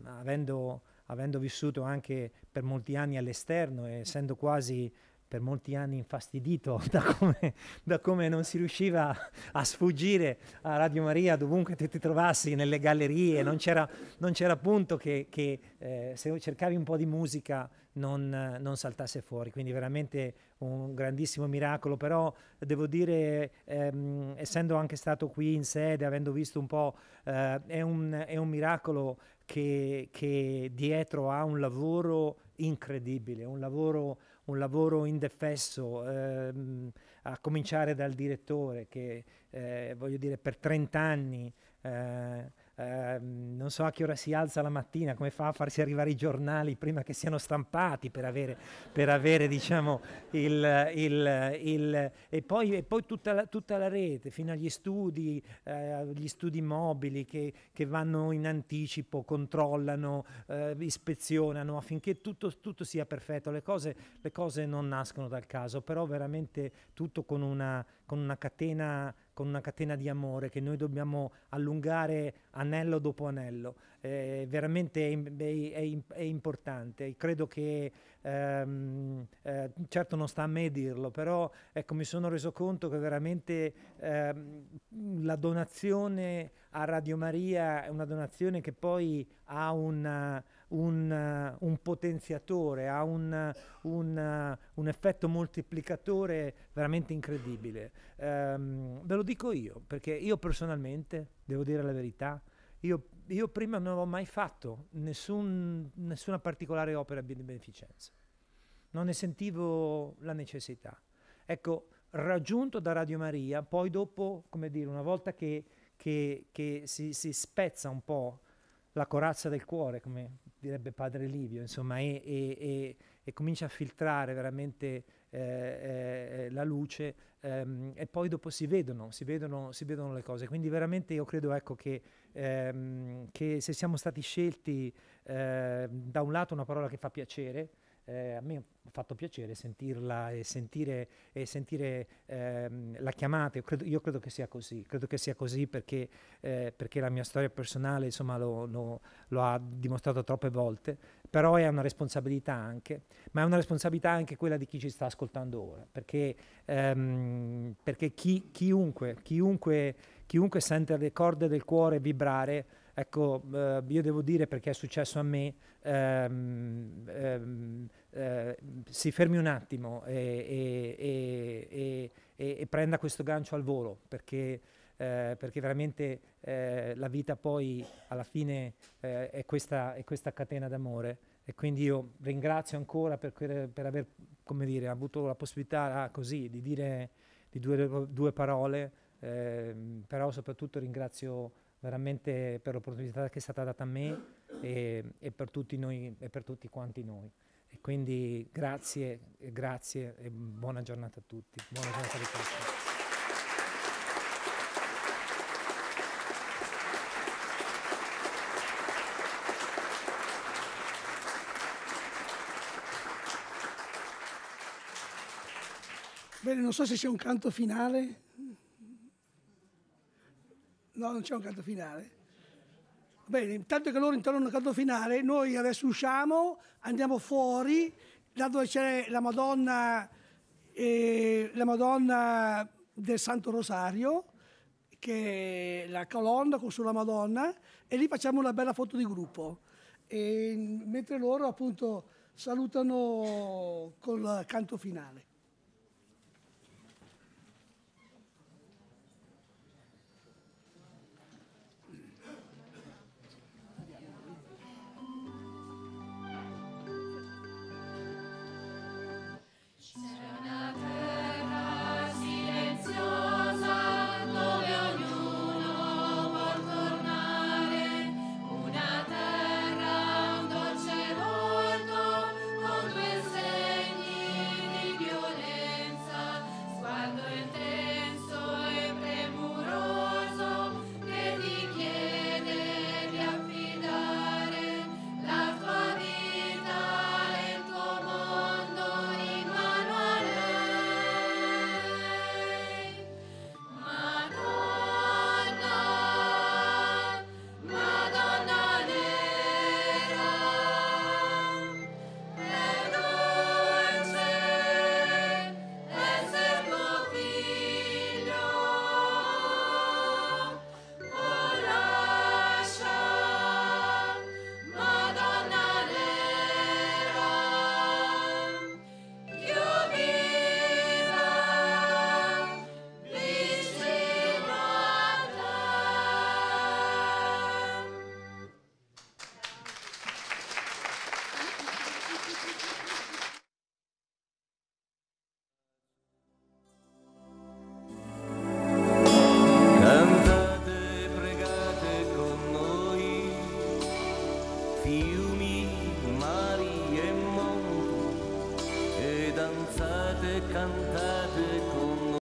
avendo, avendo, vissuto anche per molti anni all'esterno e essendo quasi per molti anni infastidito da come, da come, non si riusciva a sfuggire a Radio Maria dovunque tu ti trovassi, nelle gallerie, non c'era, non c'era punto che, che eh, se cercavi un po' di musica non, non, saltasse fuori, quindi veramente un grandissimo miracolo, però devo dire, ehm, essendo anche stato qui in sede, avendo visto un po', eh, è, un, è, un, miracolo che, che dietro ha un lavoro incredibile, un lavoro un lavoro indefesso, ehm, a cominciare dal direttore che, eh, voglio dire, per 30 anni eh, Ehm, non so a che ora si alza la mattina, come fa a farsi arrivare i giornali prima che siano stampati per avere, per avere diciamo, il, il, il... e poi, e poi tutta, la, tutta, la, rete, fino agli studi, eh, gli studi mobili che, che, vanno in anticipo, controllano, eh, ispezionano affinché tutto, tutto sia perfetto. Le cose, le cose non nascono dal caso, però veramente tutto con una con una catena, con una catena di amore che noi dobbiamo allungare anello dopo anello. Eh, veramente è, è, è, importante. Credo che, ehm, eh, certo non sta a me dirlo, però ecco, mi sono reso conto che veramente ehm, la donazione a Radio Maria è una donazione che poi ha una un, un potenziatore, ha un, un, un, effetto moltiplicatore veramente incredibile. Um, ve lo dico io, perché io personalmente, devo dire la verità, io, io prima non avevo mai fatto nessun, nessuna particolare opera di beneficenza, non ne sentivo la necessità. Ecco, raggiunto da Radio Maria, poi dopo, come dire, una volta che, che, che si, si spezza un po' la corazza del cuore, come direbbe padre Livio, insomma, e, e, e, e comincia a filtrare veramente eh, eh, eh, la luce ehm, e poi dopo si vedono, si vedono, si vedono le cose. Quindi veramente io credo ecco, che, ehm, che se siamo stati scelti eh, da un lato una parola che fa piacere, eh, a me ha fatto piacere sentirla e sentire, e sentire ehm, la chiamata, io credo, io credo, che sia così, credo che sia così perché, eh, perché la mia storia personale insomma, lo, lo, lo, ha dimostrato troppe volte, però è una responsabilità anche, ma è una responsabilità anche quella di chi ci sta ascoltando ora, perché, ehm, perché chi, chiunque, chiunque, chiunque sente le corde del cuore vibrare, Ecco, eh, io devo dire perché è successo a me, ehm, ehm, eh, si fermi un attimo e, e, e, e, prenda questo gancio al volo, perché, eh, perché veramente eh, la vita poi alla fine eh, è questa, è, questa, catena d'amore. E quindi io ringrazio ancora per, per aver dire, avuto la possibilità ah, così, di dire di due, due parole, ehm, però soprattutto ringrazio veramente per l'opportunità che è stata data a me e, e, per, tutti noi, e per tutti quanti noi. E quindi grazie, grazie e buona giornata a tutti. Buona giornata di tutti. Bene, non so se c'è un canto finale. No, non c'è un canto finale. Bene, intanto che loro intorno al canto finale, noi adesso usciamo, andiamo fuori, là dove c'è la Madonna, eh, la Madonna del Santo Rosario, che è la colonna con sulla Madonna, e lì facciamo una bella foto di gruppo. E, mentre loro appunto salutano col canto finale.